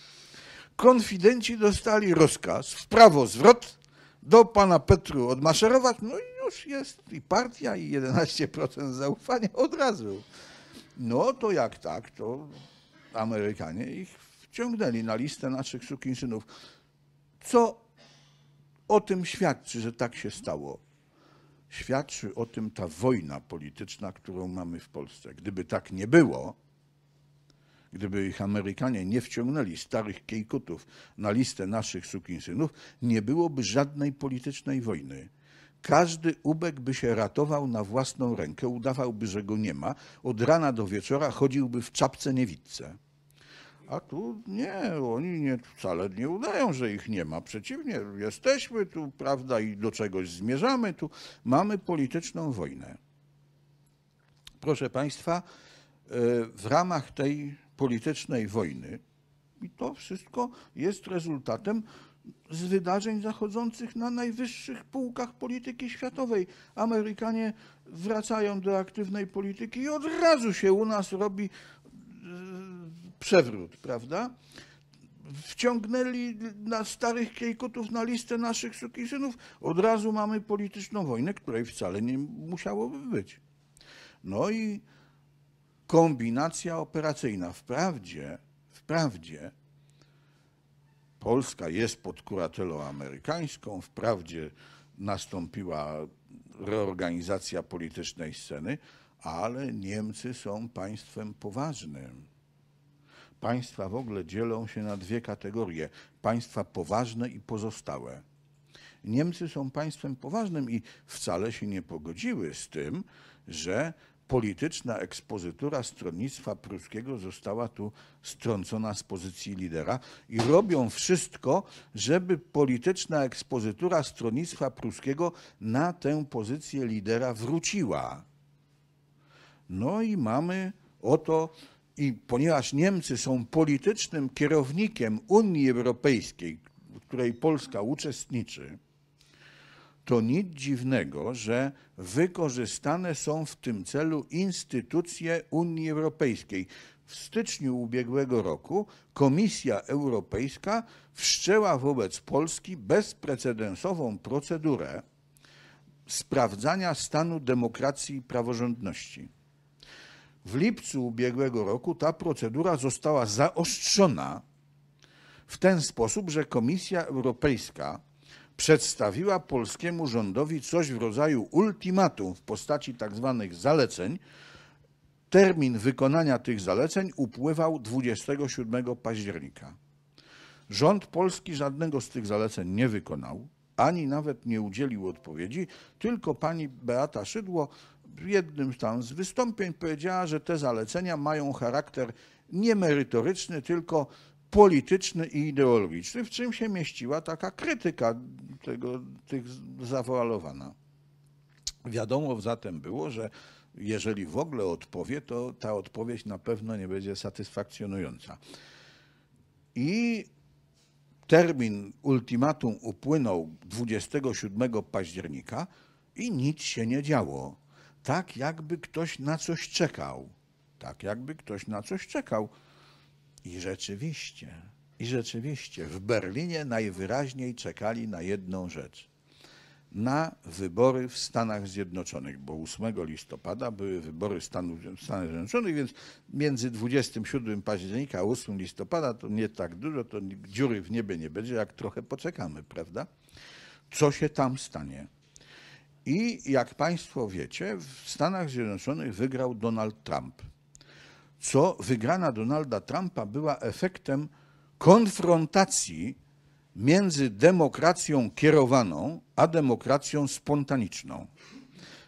Konfidenci dostali rozkaz w prawo zwrot do pana Petru odmaszerować, no i już jest i partia, i 11% zaufania od razu. No to jak tak, to Amerykanie ich wciągnęli na listę naszych sukinsynów. Co o tym świadczy, że tak się stało. Świadczy o tym ta wojna polityczna, którą mamy w Polsce. Gdyby tak nie było, gdyby ich Amerykanie nie wciągnęli starych Kiejkutów na listę naszych sukinsynów, nie byłoby żadnej politycznej wojny. Każdy ubek by się ratował na własną rękę, udawałby, że go nie ma, od rana do wieczora chodziłby w czapce niewidce. A tu nie, oni nie, wcale nie udają, że ich nie ma. Przeciwnie, jesteśmy tu, prawda, i do czegoś zmierzamy. Tu mamy polityczną wojnę. Proszę Państwa, e, w ramach tej politycznej wojny, i to wszystko jest rezultatem z wydarzeń zachodzących na najwyższych półkach polityki światowej. Amerykanie wracają do aktywnej polityki i od razu się u nas robi przewrót, prawda? Wciągnęli na starych kiejkutów na listę naszych synów. Od razu mamy polityczną wojnę, której wcale nie musiałoby być. No i kombinacja operacyjna. Wprawdzie, wprawdzie Polska jest pod kuratelą amerykańską, wprawdzie nastąpiła reorganizacja politycznej sceny, ale Niemcy są państwem poważnym. Państwa w ogóle dzielą się na dwie kategorie: państwa poważne i pozostałe. Niemcy są państwem poważnym i wcale się nie pogodziły z tym, że polityczna ekspozytura stronnictwa pruskiego została tu strącona z pozycji lidera i robią wszystko, żeby polityczna ekspozytura stronnictwa pruskiego na tę pozycję lidera wróciła. No i mamy oto i ponieważ Niemcy są politycznym kierownikiem Unii Europejskiej, w której Polska uczestniczy, to nic dziwnego, że wykorzystane są w tym celu instytucje Unii Europejskiej. W styczniu ubiegłego roku Komisja Europejska wszczęła wobec Polski bezprecedensową procedurę sprawdzania stanu demokracji i praworządności. W lipcu ubiegłego roku ta procedura została zaostrzona w ten sposób, że Komisja Europejska przedstawiła polskiemu rządowi coś w rodzaju ultimatum w postaci tzw. Tak zaleceń. Termin wykonania tych zaleceń upływał 27 października. Rząd polski żadnego z tych zaleceń nie wykonał, ani nawet nie udzielił odpowiedzi, tylko pani Beata Szydło jednym tam z wystąpień powiedziała, że te zalecenia mają charakter nie merytoryczny, tylko polityczny i ideologiczny, w czym się mieściła taka krytyka tego, tych zawoalowana. Wiadomo zatem było, że jeżeli w ogóle odpowie, to ta odpowiedź na pewno nie będzie satysfakcjonująca. I termin ultimatum upłynął 27 października i nic się nie działo tak jakby ktoś na coś czekał. Tak jakby ktoś na coś czekał. I rzeczywiście, i rzeczywiście w Berlinie najwyraźniej czekali na jedną rzecz. Na wybory w Stanach Zjednoczonych, bo 8 listopada były wybory Stanów, Stanów Zjednoczonych, więc między 27 października a 8 listopada to nie tak dużo, to dziury w niebie nie będzie, jak trochę poczekamy, prawda? Co się tam stanie? I jak Państwo wiecie, w Stanach Zjednoczonych wygrał Donald Trump. Co wygrana Donalda Trumpa była efektem konfrontacji między demokracją kierowaną a demokracją spontaniczną.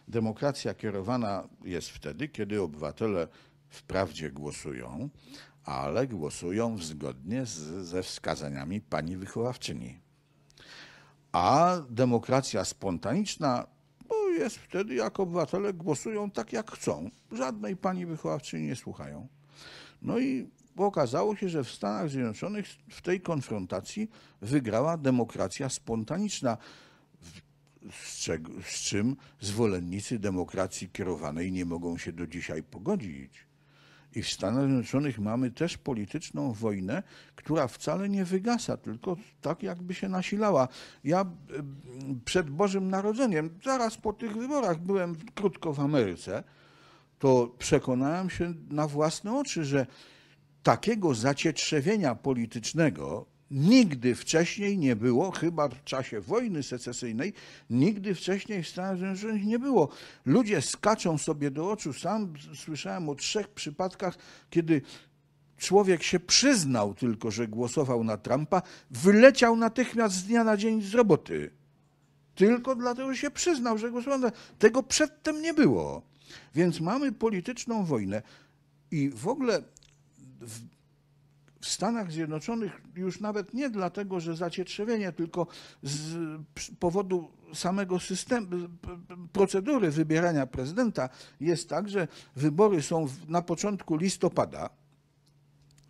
Demokracja kierowana jest wtedy, kiedy obywatele wprawdzie głosują, ale głosują zgodnie z, ze wskazaniami pani wychowawczyni. A demokracja spontaniczna jest wtedy, jak obywatele głosują tak, jak chcą. Żadnej pani wychowawczyni nie słuchają. No i okazało się, że w Stanach Zjednoczonych w tej konfrontacji wygrała demokracja spontaniczna, z, czego, z czym zwolennicy demokracji kierowanej nie mogą się do dzisiaj pogodzić. I w Stanach Zjednoczonych mamy też polityczną wojnę, która wcale nie wygasa, tylko tak jakby się nasilała. Ja e, przed Bożym Narodzeniem, zaraz po tych wyborach, byłem krótko w Ameryce, to przekonałem się na własne oczy, że takiego zacietrzewienia politycznego Nigdy wcześniej nie było, chyba w czasie wojny secesyjnej, nigdy wcześniej w Stanach Zjednoczonych nie było. Ludzie skaczą sobie do oczu. Sam słyszałem o trzech przypadkach, kiedy człowiek się przyznał tylko, że głosował na Trumpa, wyleciał natychmiast z dnia na dzień z roboty. Tylko dlatego, że się przyznał, że głosował na Tego przedtem nie było. Więc mamy polityczną wojnę i w ogóle w Stanach Zjednoczonych już nawet nie dlatego, że zacietrzewienie, tylko z powodu samego systemu, procedury wybierania prezydenta jest tak, że wybory są na początku listopada,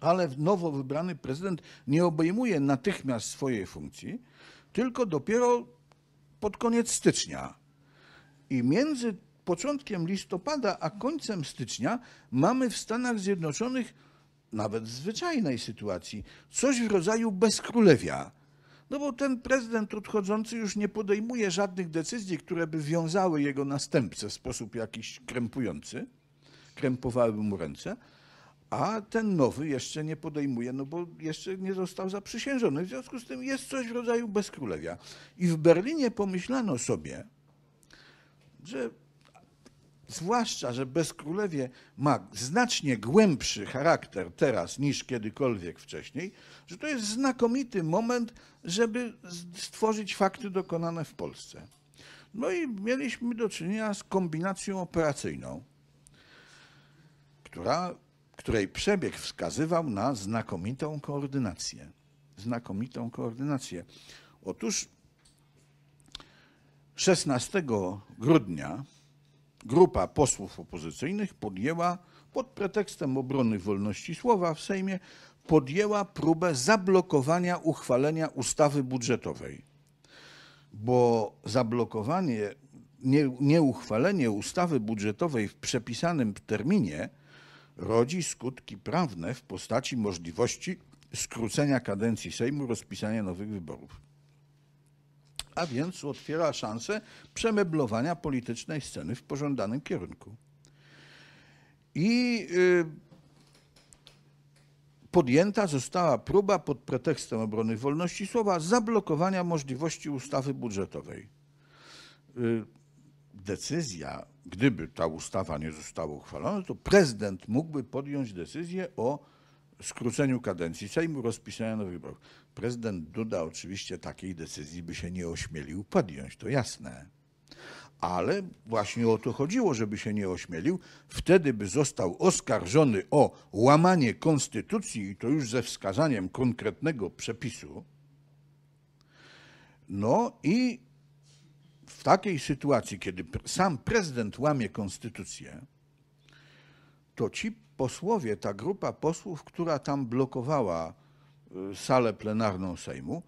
ale nowo wybrany prezydent nie obejmuje natychmiast swojej funkcji, tylko dopiero pod koniec stycznia. I między początkiem listopada a końcem stycznia mamy w Stanach Zjednoczonych nawet zwyczajnej sytuacji, coś w rodzaju bezkrólewia. No bo ten prezydent odchodzący już nie podejmuje żadnych decyzji, które by wiązały jego następcę w sposób jakiś krępujący, krępowałyby mu ręce, a ten nowy jeszcze nie podejmuje, no bo jeszcze nie został zaprzysiężony. W związku z tym jest coś w rodzaju bezkrólewia. I w Berlinie pomyślano sobie, że Zwłaszcza, że bezkrólewie ma znacznie głębszy charakter teraz niż kiedykolwiek wcześniej, że to jest znakomity moment, żeby stworzyć fakty dokonane w Polsce. No i mieliśmy do czynienia z kombinacją operacyjną, która, której przebieg wskazywał na znakomitą koordynację. Znakomitą koordynację. Otóż 16 grudnia grupa posłów opozycyjnych podjęła pod pretekstem obrony wolności słowa w Sejmie podjęła próbę zablokowania uchwalenia ustawy budżetowej. Bo zablokowanie, nie, nieuchwalenie ustawy budżetowej w przepisanym terminie rodzi skutki prawne w postaci możliwości skrócenia kadencji Sejmu, rozpisania nowych wyborów a więc otwiera szansę przemeblowania politycznej sceny w pożądanym kierunku. I y, podjęta została próba pod pretekstem obrony wolności słowa zablokowania możliwości ustawy budżetowej. Y, decyzja, gdyby ta ustawa nie została uchwalona, to prezydent mógłby podjąć decyzję o skróceniu kadencji Sejmu, rozpisania nowych wyborów. Prezydent Duda oczywiście takiej decyzji by się nie ośmielił podjąć, to jasne. Ale właśnie o to chodziło, żeby się nie ośmielił. Wtedy by został oskarżony o łamanie konstytucji i to już ze wskazaniem konkretnego przepisu. No i w takiej sytuacji, kiedy sam prezydent łamie konstytucję, to ci posłowie, ta grupa posłów, która tam blokowała y, salę plenarną Sejmu,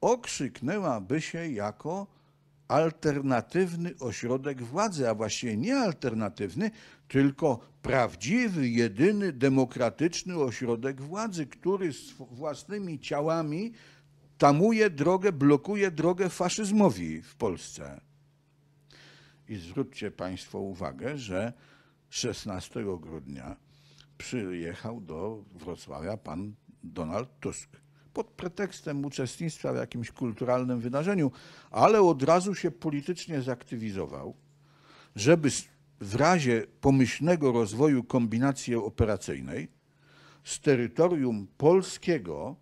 okrzyknęłaby się jako alternatywny ośrodek władzy, a właściwie nie alternatywny, tylko prawdziwy, jedyny, demokratyczny ośrodek władzy, który z własnymi ciałami tamuje drogę, blokuje drogę faszyzmowi w Polsce. I zwróćcie Państwo uwagę, że 16 grudnia przyjechał do Wrocławia pan Donald Tusk. Pod pretekstem uczestnictwa w jakimś kulturalnym wydarzeniu, ale od razu się politycznie zaktywizował, żeby w razie pomyślnego rozwoju kombinacji operacyjnej z terytorium polskiego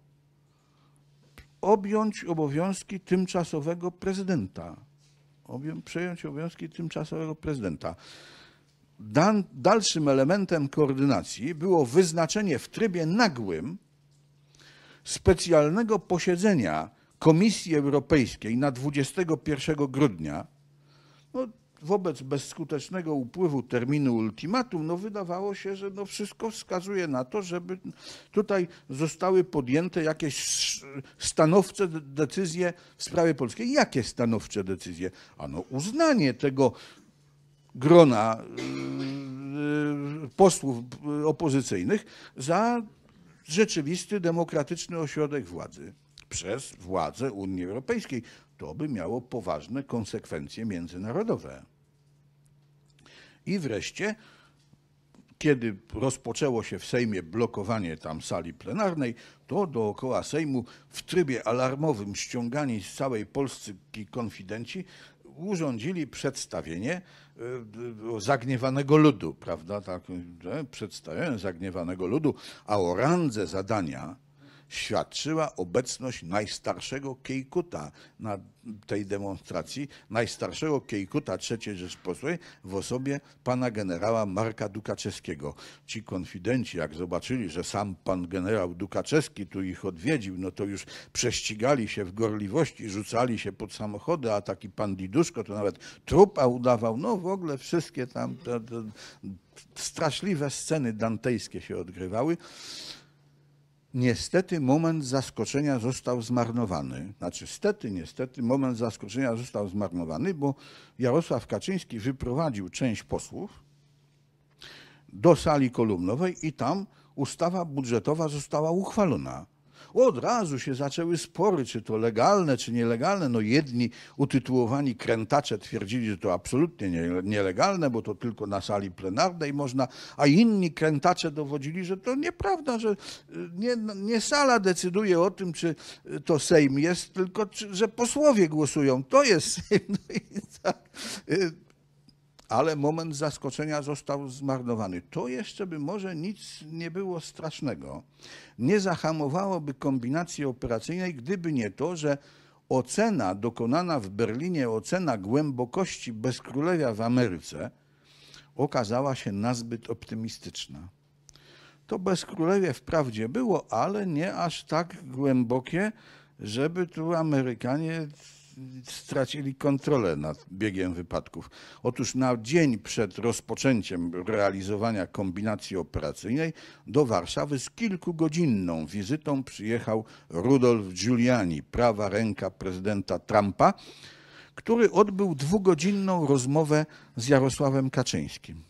objąć obowiązki tymczasowego prezydenta. Objąć, przejąć obowiązki tymczasowego prezydenta dalszym elementem koordynacji było wyznaczenie w trybie nagłym specjalnego posiedzenia Komisji Europejskiej na 21 grudnia. No, wobec bezskutecznego upływu terminu ultimatum, no wydawało się, że no wszystko wskazuje na to, żeby tutaj zostały podjęte jakieś stanowcze decyzje w sprawie polskiej. Jakie stanowcze decyzje? Ano uznanie tego grona y, y, posłów y, opozycyjnych za rzeczywisty demokratyczny ośrodek władzy przez władze Unii Europejskiej. To by miało poważne konsekwencje międzynarodowe. I wreszcie, kiedy rozpoczęło się w Sejmie blokowanie tam sali plenarnej, to dookoła Sejmu w trybie alarmowym ściągani z całej Polski konfidenci urządzili przedstawienie Y, y, zagniewanego ludu, prawda? Tak, przedstawiają zagniewanego ludu, a o randze zadania świadczyła obecność najstarszego Kiejkuta na tej demonstracji, najstarszego Kiejkuta III Rzeczpospolitej w osobie pana generała Marka Dukaczewskiego. Ci konfidenci, jak zobaczyli, że sam pan generał Dukaczewski tu ich odwiedził, no to już prześcigali się w gorliwości, rzucali się pod samochody, a taki pan Diduszko to nawet trupa udawał, no w ogóle wszystkie tam te, straszliwe sceny dantejskie się odgrywały niestety moment zaskoczenia został zmarnowany. Znaczy, stety, niestety moment zaskoczenia został zmarnowany, bo Jarosław Kaczyński wyprowadził część posłów do sali kolumnowej i tam ustawa budżetowa została uchwalona. Od razu się zaczęły spory, czy to legalne, czy nielegalne. No jedni utytułowani krętacze twierdzili, że to absolutnie nielegalne, bo to tylko na sali plenarnej można, a inni krętacze dowodzili, że to nieprawda, że nie, nie sala decyduje o tym, czy to Sejm jest, tylko czy, że posłowie głosują. To jest Sejm. No i tak y, ale moment zaskoczenia został zmarnowany. To jeszcze by może nic nie było strasznego. Nie zahamowałoby kombinacji operacyjnej, gdyby nie to, że ocena dokonana w Berlinie, ocena głębokości bezkrólewia w Ameryce, okazała się nazbyt optymistyczna. To bezkrólewie wprawdzie było, ale nie aż tak głębokie, żeby tu Amerykanie stracili kontrolę nad biegiem wypadków. Otóż na dzień przed rozpoczęciem realizowania kombinacji operacyjnej do Warszawy z kilkugodzinną wizytą przyjechał Rudolf Giuliani, prawa ręka prezydenta Trumpa, który odbył dwugodzinną rozmowę z Jarosławem Kaczyńskim.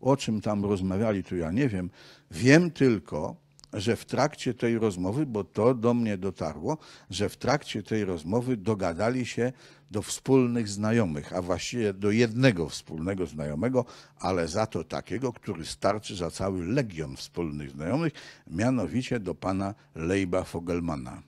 O czym tam rozmawiali, to ja nie wiem. Wiem tylko, że w trakcie tej rozmowy, bo to do mnie dotarło, że w trakcie tej rozmowy dogadali się do wspólnych znajomych, a właściwie do jednego wspólnego znajomego, ale za to takiego, który starczy za cały legion wspólnych znajomych, mianowicie do pana Leiba Fogelmana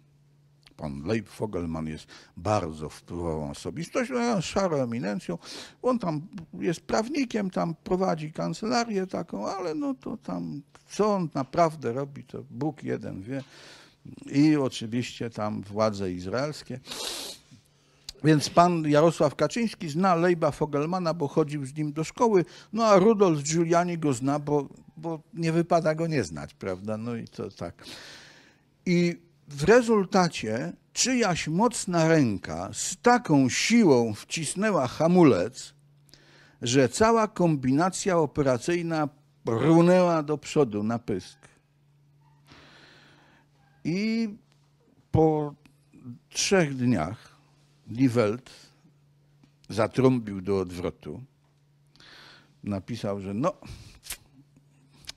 pan Leib Fogelman jest bardzo wpływową osobistością, szarą eminencją. On tam jest prawnikiem, tam prowadzi kancelarię taką, ale no to tam co on naprawdę robi, to Bóg jeden wie. I oczywiście tam władze izraelskie. Więc pan Jarosław Kaczyński zna Lejba Fogelmana, bo chodził z nim do szkoły, no a Rudolf Giuliani go zna, bo, bo nie wypada go nie znać, prawda? No i to tak. I w rezultacie czyjaś mocna ręka z taką siłą wcisnęła hamulec, że cała kombinacja operacyjna runęła do przodu na pysk. I po trzech dniach Liefeld zatrąbił do odwrotu. Napisał, że no,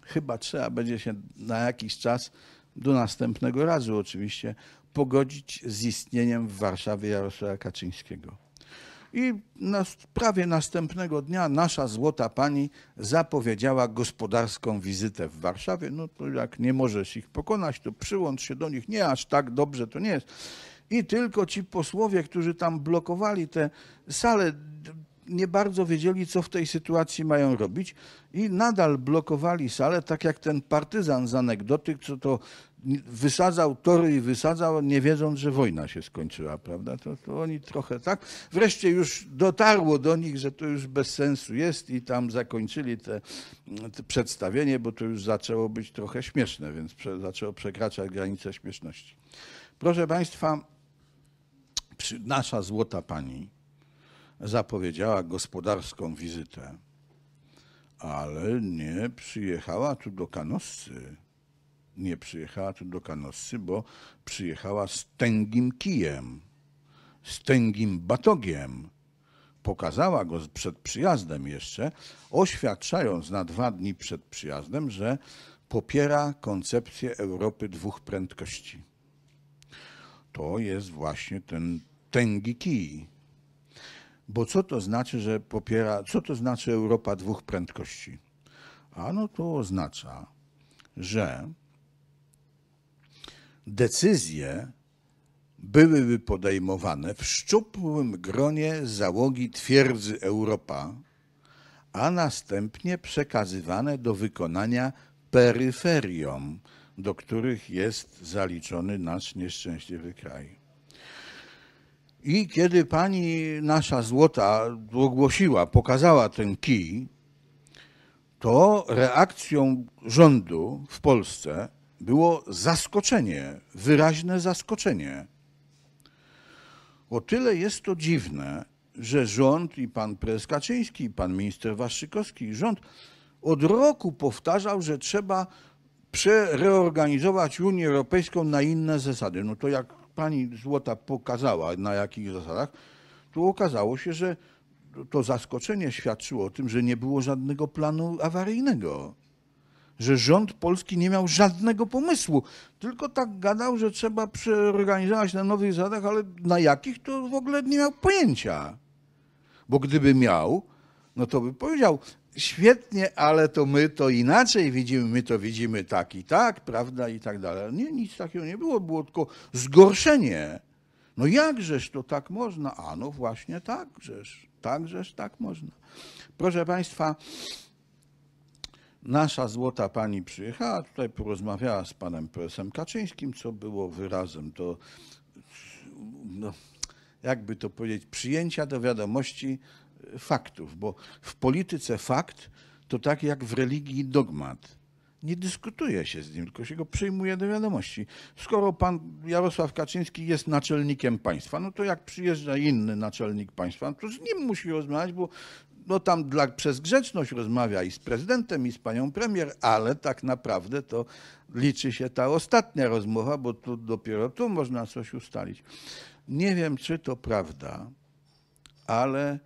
chyba trzeba będzie się na jakiś czas do następnego razu oczywiście, pogodzić z istnieniem w Warszawie Jarosława Kaczyńskiego. I prawie następnego dnia nasza złota pani zapowiedziała gospodarską wizytę w Warszawie. No to jak nie możesz ich pokonać, to przyłącz się do nich. Nie aż tak dobrze to nie jest. I tylko ci posłowie, którzy tam blokowali te sale nie bardzo wiedzieli, co w tej sytuacji mają robić i nadal blokowali salę, tak jak ten partyzan z anegdoty, co to wysadzał tory i wysadzał, nie wiedząc, że wojna się skończyła, prawda? To, to, oni trochę tak. Wreszcie już dotarło do nich, że to już bez sensu jest i tam zakończyli te, te przedstawienie, bo to już zaczęło być trochę śmieszne, więc prze, zaczęło przekraczać granicę śmieszności. Proszę Państwa, nasza złota pani zapowiedziała gospodarską wizytę, ale nie przyjechała tu do Kanoscy. Nie przyjechała tu do Kanoscy, bo przyjechała z tęgim kijem, z tęgim batogiem. Pokazała go przed przyjazdem jeszcze, oświadczając na dwa dni przed przyjazdem, że popiera koncepcję Europy dwóch prędkości. To jest właśnie ten tęgi kij bo co to znaczy, że popiera, co to znaczy Europa dwóch prędkości? Ano to oznacza, że decyzje byłyby podejmowane w szczupłym gronie załogi twierdzy Europa, a następnie przekazywane do wykonania peryferiom, do których jest zaliczony nasz nieszczęśliwy kraj. I kiedy pani nasza złota ogłosiła, pokazała ten kij, to reakcją rządu w Polsce było zaskoczenie, wyraźne zaskoczenie. O tyle jest to dziwne, że rząd i pan prezes Kaczyński, i pan minister Waszykowski, rząd od roku powtarzał, że trzeba przereorganizować Unię Europejską na inne zasady. No to jak pani Złota pokazała, na jakich zasadach, tu okazało się, że to zaskoczenie świadczyło o tym, że nie było żadnego planu awaryjnego. Że rząd polski nie miał żadnego pomysłu, tylko tak gadał, że trzeba przeorganizować na nowych zasadach, ale na jakich to w ogóle nie miał pojęcia. Bo gdyby miał, no to by powiedział, świetnie, ale to my to inaczej widzimy, my to widzimy tak i tak, prawda, i tak dalej. Nie, nic takiego nie było, było tylko zgorszenie. No jakżeż to tak można? A no właśnie takżeż, takżeż tak można. Proszę Państwa, nasza złota pani przyjechała, tutaj porozmawiała z panem prezesem Kaczyńskim, co było wyrazem to, no, jakby to powiedzieć, przyjęcia do wiadomości, faktów, bo w polityce fakt to tak jak w religii dogmat. Nie dyskutuje się z nim, tylko się go przyjmuje do wiadomości. Skoro pan Jarosław Kaczyński jest naczelnikiem państwa, no to jak przyjeżdża inny naczelnik państwa, no to z nim musi rozmawiać, bo no tam dla, przez grzeczność rozmawia i z prezydentem, i z panią premier, ale tak naprawdę to liczy się ta ostatnia rozmowa, bo tu dopiero tu można coś ustalić. Nie wiem, czy to prawda, ale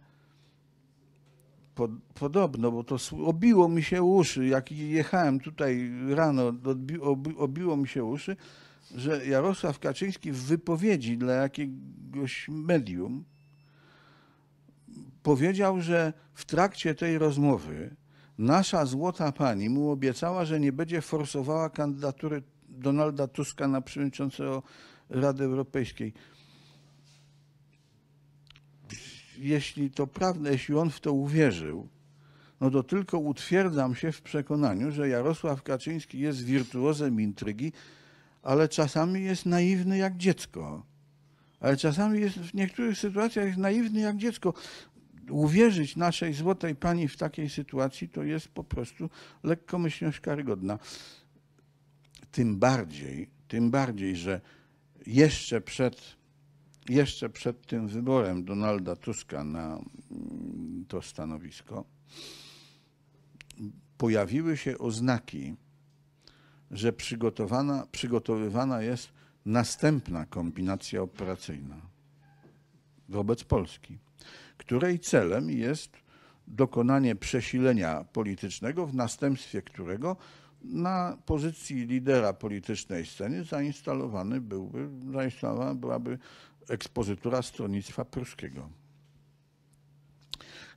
podobno, bo to obiło mi się uszy, jak jechałem tutaj rano, obi, obiło mi się uszy, że Jarosław Kaczyński w wypowiedzi dla jakiegoś medium powiedział, że w trakcie tej rozmowy nasza złota pani mu obiecała, że nie będzie forsowała kandydatury Donalda Tuska na przewodniczącego Rady Europejskiej jeśli to prawda, jeśli on w to uwierzył, no to tylko utwierdzam się w przekonaniu, że Jarosław Kaczyński jest wirtuozem intrygi, ale czasami jest naiwny jak dziecko. Ale czasami jest w niektórych sytuacjach jest naiwny jak dziecko. Uwierzyć naszej złotej pani w takiej sytuacji to jest po prostu lekkomyślność karygodna. Tym bardziej, tym bardziej, że jeszcze przed jeszcze przed tym wyborem Donalda Tuska na mm, to stanowisko pojawiły się oznaki, że przygotowana, przygotowywana jest następna kombinacja operacyjna wobec Polski, której celem jest dokonanie przesilenia politycznego, w następstwie którego na pozycji lidera politycznej sceny zainstalowany byłby, zainstalowana byłaby ekspozytura stronnictwa pruskiego.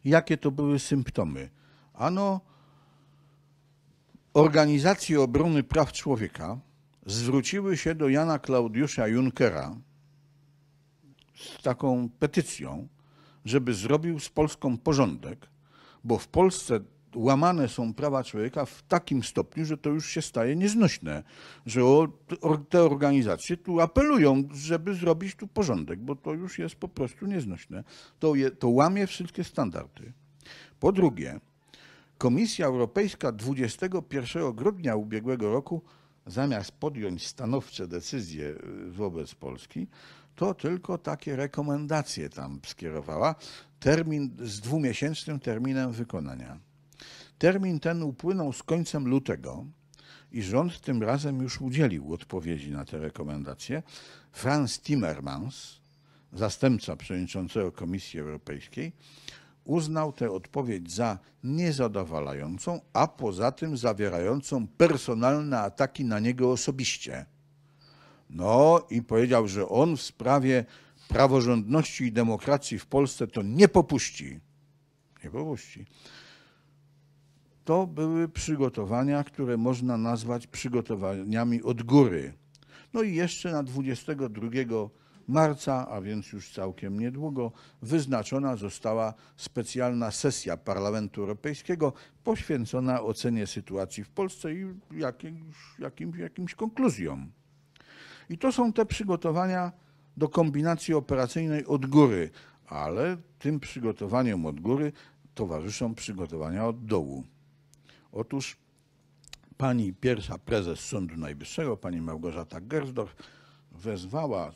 Jakie to były symptomy? Ano, organizacje obrony praw człowieka zwróciły się do Jana Klaudiusza Junckera z taką petycją, żeby zrobił z Polską porządek, bo w Polsce łamane są prawa człowieka w takim stopniu, że to już się staje nieznośne, że te organizacje tu apelują, żeby zrobić tu porządek, bo to już jest po prostu nieznośne. To, je, to łamie wszystkie standardy. Po drugie, Komisja Europejska 21 grudnia ubiegłego roku, zamiast podjąć stanowcze decyzje y, wobec Polski, to tylko takie rekomendacje tam skierowała, termin z dwumiesięcznym terminem wykonania. Termin ten upłynął z końcem lutego i rząd tym razem już udzielił odpowiedzi na te rekomendacje. Franz Timmermans, zastępca przewodniczącego Komisji Europejskiej, uznał tę odpowiedź za niezadowalającą, a poza tym zawierającą personalne ataki na niego osobiście. No i powiedział, że on w sprawie praworządności i demokracji w Polsce to nie popuści. Nie popuści to były przygotowania, które można nazwać przygotowaniami od góry. No i jeszcze na 22 marca, a więc już całkiem niedługo, wyznaczona została specjalna sesja Parlamentu Europejskiego poświęcona ocenie sytuacji w Polsce i jakimś, jakimś, jakimś konkluzjom. I to są te przygotowania do kombinacji operacyjnej od góry, ale tym przygotowaniom od góry towarzyszą przygotowania od dołu. Otóż pani pierwsza prezes Sądu Najwyższego, pani Małgorzata Gersdorf, wezwała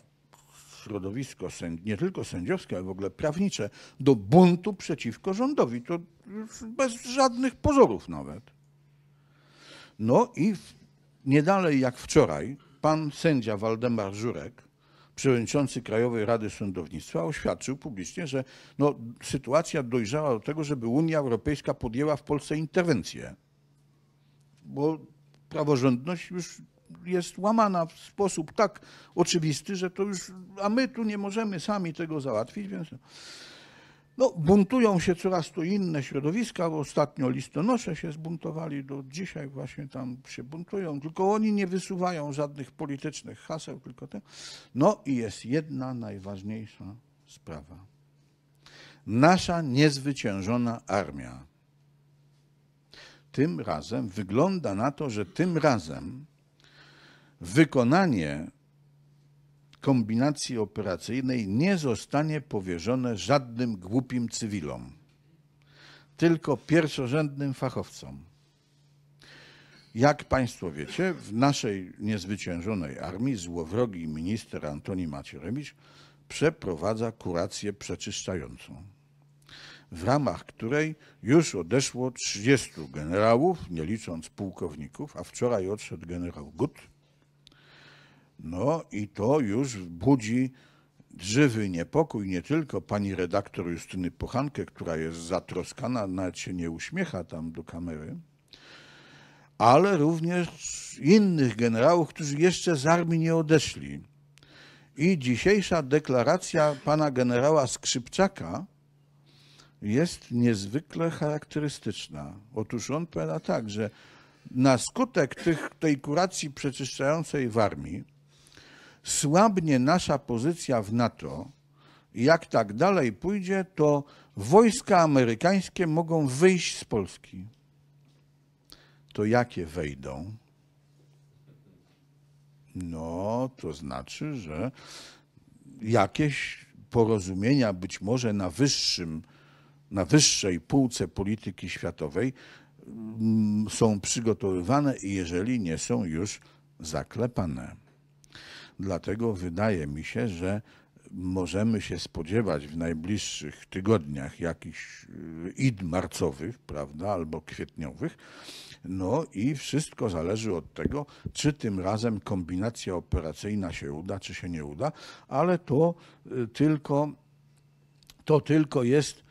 środowisko, nie tylko sędziowskie, ale w ogóle prawnicze, do buntu przeciwko rządowi. To bez żadnych pozorów nawet. No i nie dalej jak wczoraj pan sędzia Waldemar Żurek, przewodniczący Krajowej Rady Sądownictwa, oświadczył publicznie, że no, sytuacja dojrzała do tego, żeby Unia Europejska podjęła w Polsce interwencję bo praworządność już jest łamana w sposób tak oczywisty, że to już, a my tu nie możemy sami tego załatwić, więc no, buntują się coraz to inne środowiska, bo ostatnio listonosze się zbuntowali, do dzisiaj właśnie tam się buntują, tylko oni nie wysuwają żadnych politycznych haseł, tylko te. No i jest jedna najważniejsza sprawa. Nasza niezwyciężona armia tym razem, wygląda na to, że tym razem wykonanie kombinacji operacyjnej nie zostanie powierzone żadnym głupim cywilom, tylko pierwszorzędnym fachowcom. Jak Państwo wiecie, w naszej niezwyciężonej armii złowrogi minister Antoni Macierewicz przeprowadza kurację przeczyszczającą w ramach której już odeszło 30 generałów, nie licząc pułkowników, a wczoraj odszedł generał Gut. No i to już budzi żywy niepokój nie tylko pani redaktor Justyny Pochankę, która jest zatroskana, nawet się nie uśmiecha tam do kamery, ale również innych generałów, którzy jeszcze z armii nie odeszli. I dzisiejsza deklaracja pana generała Skrzypczaka jest niezwykle charakterystyczna. Otóż on powiada tak, że na skutek tych, tej kuracji przeczyszczającej w armii słabnie nasza pozycja w NATO. Jak tak dalej pójdzie, to wojska amerykańskie mogą wyjść z Polski. To jakie wejdą? No, to znaczy, że jakieś porozumienia, być może na wyższym na wyższej półce polityki światowej mm, są przygotowywane i jeżeli nie są już zaklepane. Dlatego wydaje mi się, że możemy się spodziewać w najbliższych tygodniach jakichś y, id marcowych, prawda, albo kwietniowych. No i wszystko zależy od tego, czy tym razem kombinacja operacyjna się uda, czy się nie uda, ale to y, tylko, to tylko jest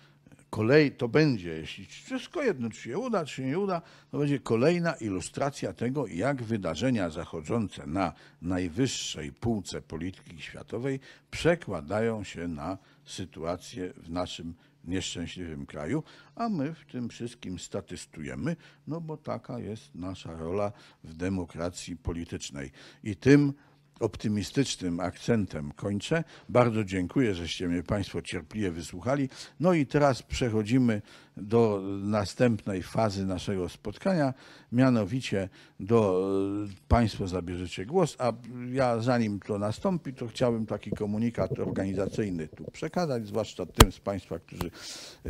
kolej, to będzie, jeśli wszystko jedno, czy się uda, czy się nie uda, to będzie kolejna ilustracja tego, jak wydarzenia zachodzące na najwyższej półce polityki światowej przekładają się na sytuację w naszym nieszczęśliwym kraju, a my w tym wszystkim statystujemy, no bo taka jest nasza rola w demokracji politycznej. I tym optymistycznym akcentem kończę. Bardzo dziękuję, żeście mnie Państwo cierpliwie wysłuchali. No i teraz przechodzimy do następnej fazy naszego spotkania, mianowicie do e, Państwo zabierzecie głos, a ja zanim to nastąpi, to chciałbym taki komunikat organizacyjny tu przekazać, zwłaszcza tym z Państwa, którzy e, e,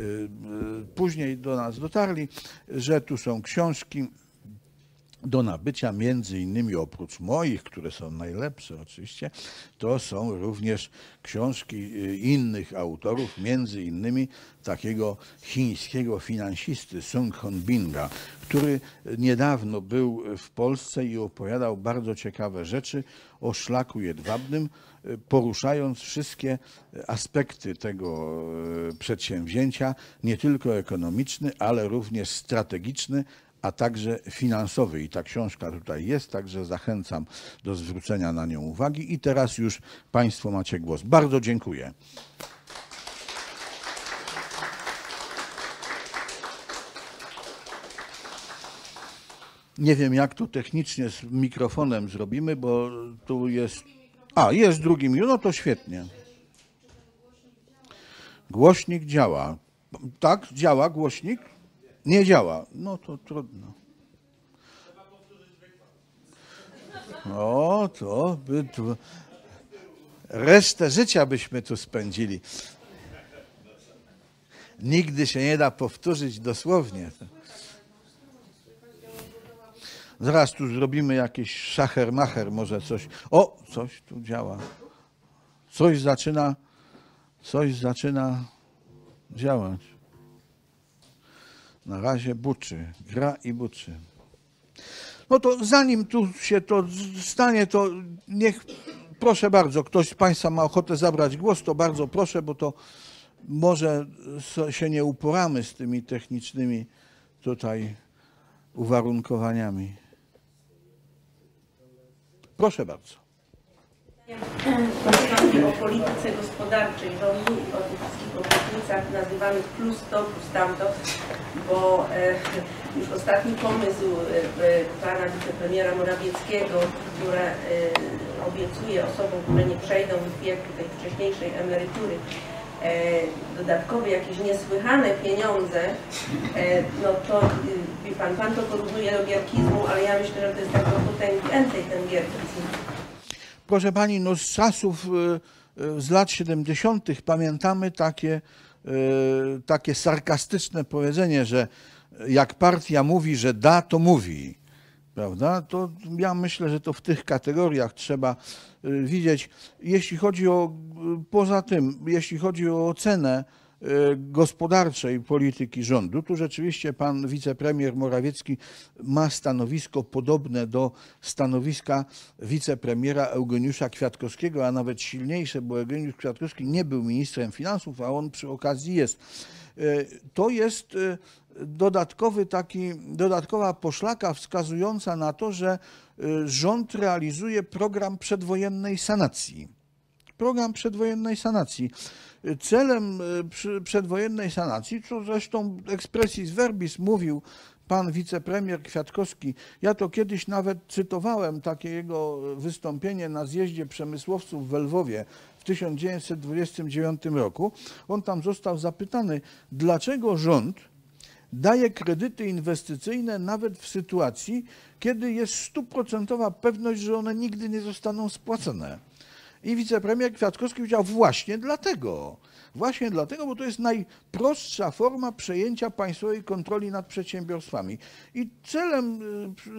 później do nas dotarli, że tu są książki do nabycia między innymi oprócz moich, które są najlepsze oczywiście, to są również książki y, innych autorów, między innymi takiego chińskiego finansisty Sung Honbinga, który niedawno był w Polsce i opowiadał bardzo ciekawe rzeczy o szlaku jedwabnym, y, poruszając wszystkie aspekty tego y, przedsięwzięcia, nie tylko ekonomiczny, ale również strategiczny, a także finansowy. I ta książka tutaj jest, także zachęcam do zwrócenia na nią uwagi. I teraz już Państwo macie głos. Bardzo dziękuję. Nie wiem, jak tu technicznie z mikrofonem zrobimy, bo tu jest. A, jest drugim. no to świetnie. Głośnik działa. Tak, działa głośnik? Nie działa. No to trudno. No to by tu... Resztę życia byśmy tu spędzili. Nigdy się nie da powtórzyć dosłownie. Zaraz tu zrobimy jakiś szachermacher, może coś. O, coś tu działa. Coś zaczyna, coś zaczyna działać. Na razie buczy, gra i buczy. No to zanim tu się to stanie, to niech, proszę bardzo, ktoś z Państwa ma ochotę zabrać głos, to bardzo proszę, bo to może się nie uporamy z tymi technicznymi tutaj uwarunkowaniami. Proszę bardzo o polityce gospodarczej rządu i o tych wszystkich obietnicach nazywanych plus to, plus tamto, bo e, już ostatni pomysł e, e pana wicepremiera Morawieckiego, który e, obiecuje osobom, które nie przejdą w wieku tej wcześniejszej emerytury, e, dodatkowe jakieś niesłychane pieniądze, e, no to wie pan, pan to porównuje do gierkizmu, ale ja myślę, że to jest tak trochę więcej ten gierkizm Proszę Pani, no z czasów, y, y, z lat 70. pamiętamy takie, y, takie sarkastyczne powiedzenie, że jak partia mówi, że da, to mówi. Prawda? To ja myślę, że to w tych kategoriach trzeba widzieć. Jeśli chodzi o, poza tym, jeśli chodzi o ocenę, E, gospodarczej polityki rządu. Tu rzeczywiście pan wicepremier Morawiecki ma stanowisko podobne do stanowiska wicepremiera Eugeniusza Kwiatkowskiego, a nawet silniejsze, bo Eugeniusz Kwiatkowski nie był ministrem finansów, a on przy okazji jest. E, to jest e, dodatkowy taki, dodatkowa poszlaka wskazująca na to, że rząd realizuje program przedwojennej sanacji program przedwojennej sanacji celem e, przedwojennej sanacji, co zresztą ekspresji z verbis mówił pan wicepremier Kwiatkowski. Ja to kiedyś nawet cytowałem takie jego wystąpienie na zjeździe przemysłowców w Lwowie w 1929 roku. On tam został zapytany, dlaczego rząd daje kredyty inwestycyjne nawet w sytuacji, kiedy jest stuprocentowa pewność, że one nigdy nie zostaną spłacone. I wicepremier Kwiatkowski powiedział właśnie dlatego. Właśnie dlatego, bo to jest najprostsza forma przejęcia państwowej kontroli nad przedsiębiorstwami. I celem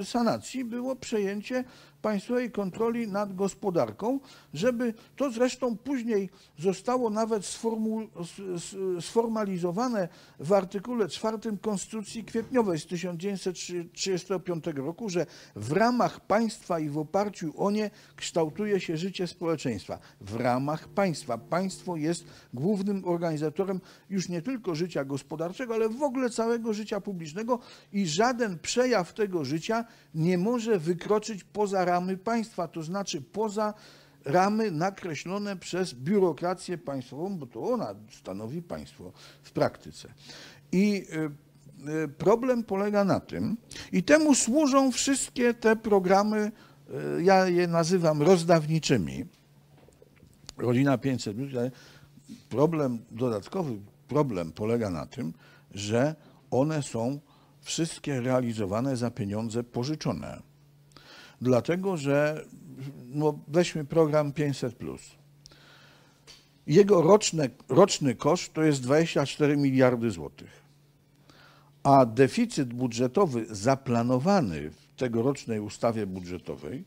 y, sanacji było przejęcie państwowej kontroli nad gospodarką, żeby to zresztą później zostało nawet sformalizowane w artykule 4 Konstytucji Kwietniowej z 1935 roku, że w ramach państwa i w oparciu o nie kształtuje się życie społeczeństwa. W ramach państwa. Państwo jest głównym organizatorem już nie tylko życia gospodarczego, ale w ogóle całego życia publicznego i żaden przejaw tego życia nie może wykroczyć poza ramy państwa, to znaczy poza ramy nakreślone przez biurokrację państwową, bo to ona stanowi państwo w praktyce. I e, e, problem polega na tym, i temu służą wszystkie te programy, e, ja je nazywam rozdawniczymi. Rodzina 500, problem dodatkowy, problem polega na tym, że one są wszystkie realizowane za pieniądze pożyczone. Dlatego, że no, weźmy program 500. Jego roczne, roczny koszt to jest 24 miliardy złotych, a deficyt budżetowy zaplanowany w tegorocznej ustawie budżetowej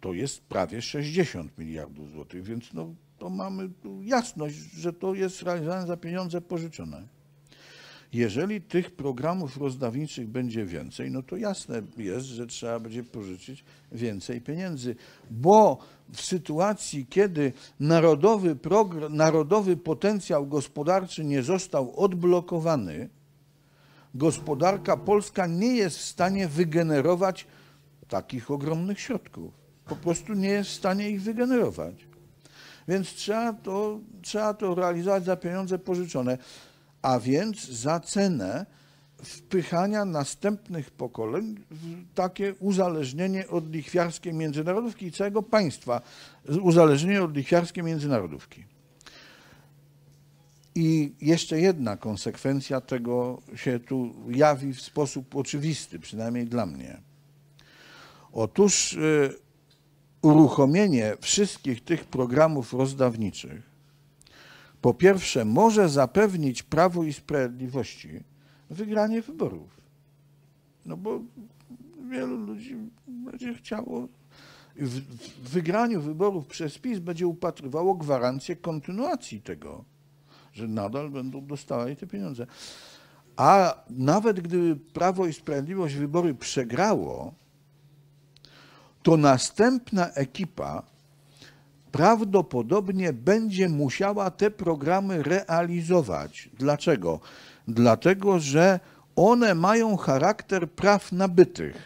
to jest prawie 60 miliardów złotych, więc no, to mamy jasność, że to jest realizowane za pieniądze pożyczone. Jeżeli tych programów rozdawniczych będzie więcej, no to jasne jest, że trzeba będzie pożyczyć więcej pieniędzy, bo w sytuacji, kiedy narodowy, narodowy potencjał gospodarczy nie został odblokowany, gospodarka polska nie jest w stanie wygenerować takich ogromnych środków. Po prostu nie jest w stanie ich wygenerować. Więc trzeba to, trzeba to realizować za pieniądze pożyczone a więc za cenę wpychania następnych pokoleń w takie uzależnienie od lichwiarskiej międzynarodówki i całego państwa, uzależnienie od lichwiarskiej międzynarodówki. I jeszcze jedna konsekwencja tego się tu jawi w sposób oczywisty, przynajmniej dla mnie. Otóż y, uruchomienie wszystkich tych programów rozdawniczych po pierwsze może zapewnić Prawu i Sprawiedliwości wygranie wyborów. No bo wielu ludzi będzie chciało w, w wygraniu wyborów przez PiS będzie upatrywało gwarancję kontynuacji tego, że nadal będą dostawali te pieniądze. A nawet gdyby Prawo i Sprawiedliwość wybory przegrało, to następna ekipa prawdopodobnie będzie musiała te programy realizować. Dlaczego? Dlatego, że one mają charakter praw nabytych.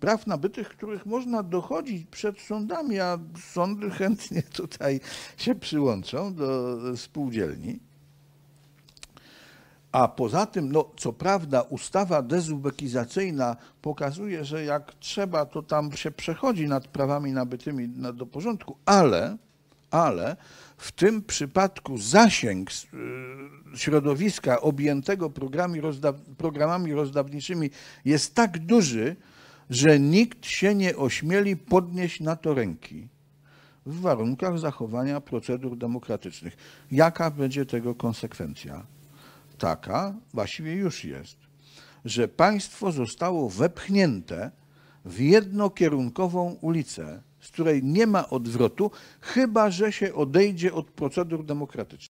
Praw nabytych, których można dochodzić przed sądami, a sądy chętnie tutaj się przyłączą do spółdzielni. A poza tym, no, co prawda, ustawa dezubekizacyjna pokazuje, że jak trzeba, to tam się przechodzi nad prawami nabytymi do porządku, ale, ale w tym przypadku zasięg y, środowiska objętego rozda programami rozdawniczymi jest tak duży, że nikt się nie ośmieli podnieść na to ręki w warunkach zachowania procedur demokratycznych. Jaka będzie tego konsekwencja? taka właściwie już jest, że państwo zostało wepchnięte w jednokierunkową ulicę, z której nie ma odwrotu, chyba że się odejdzie od procedur demokratycznych.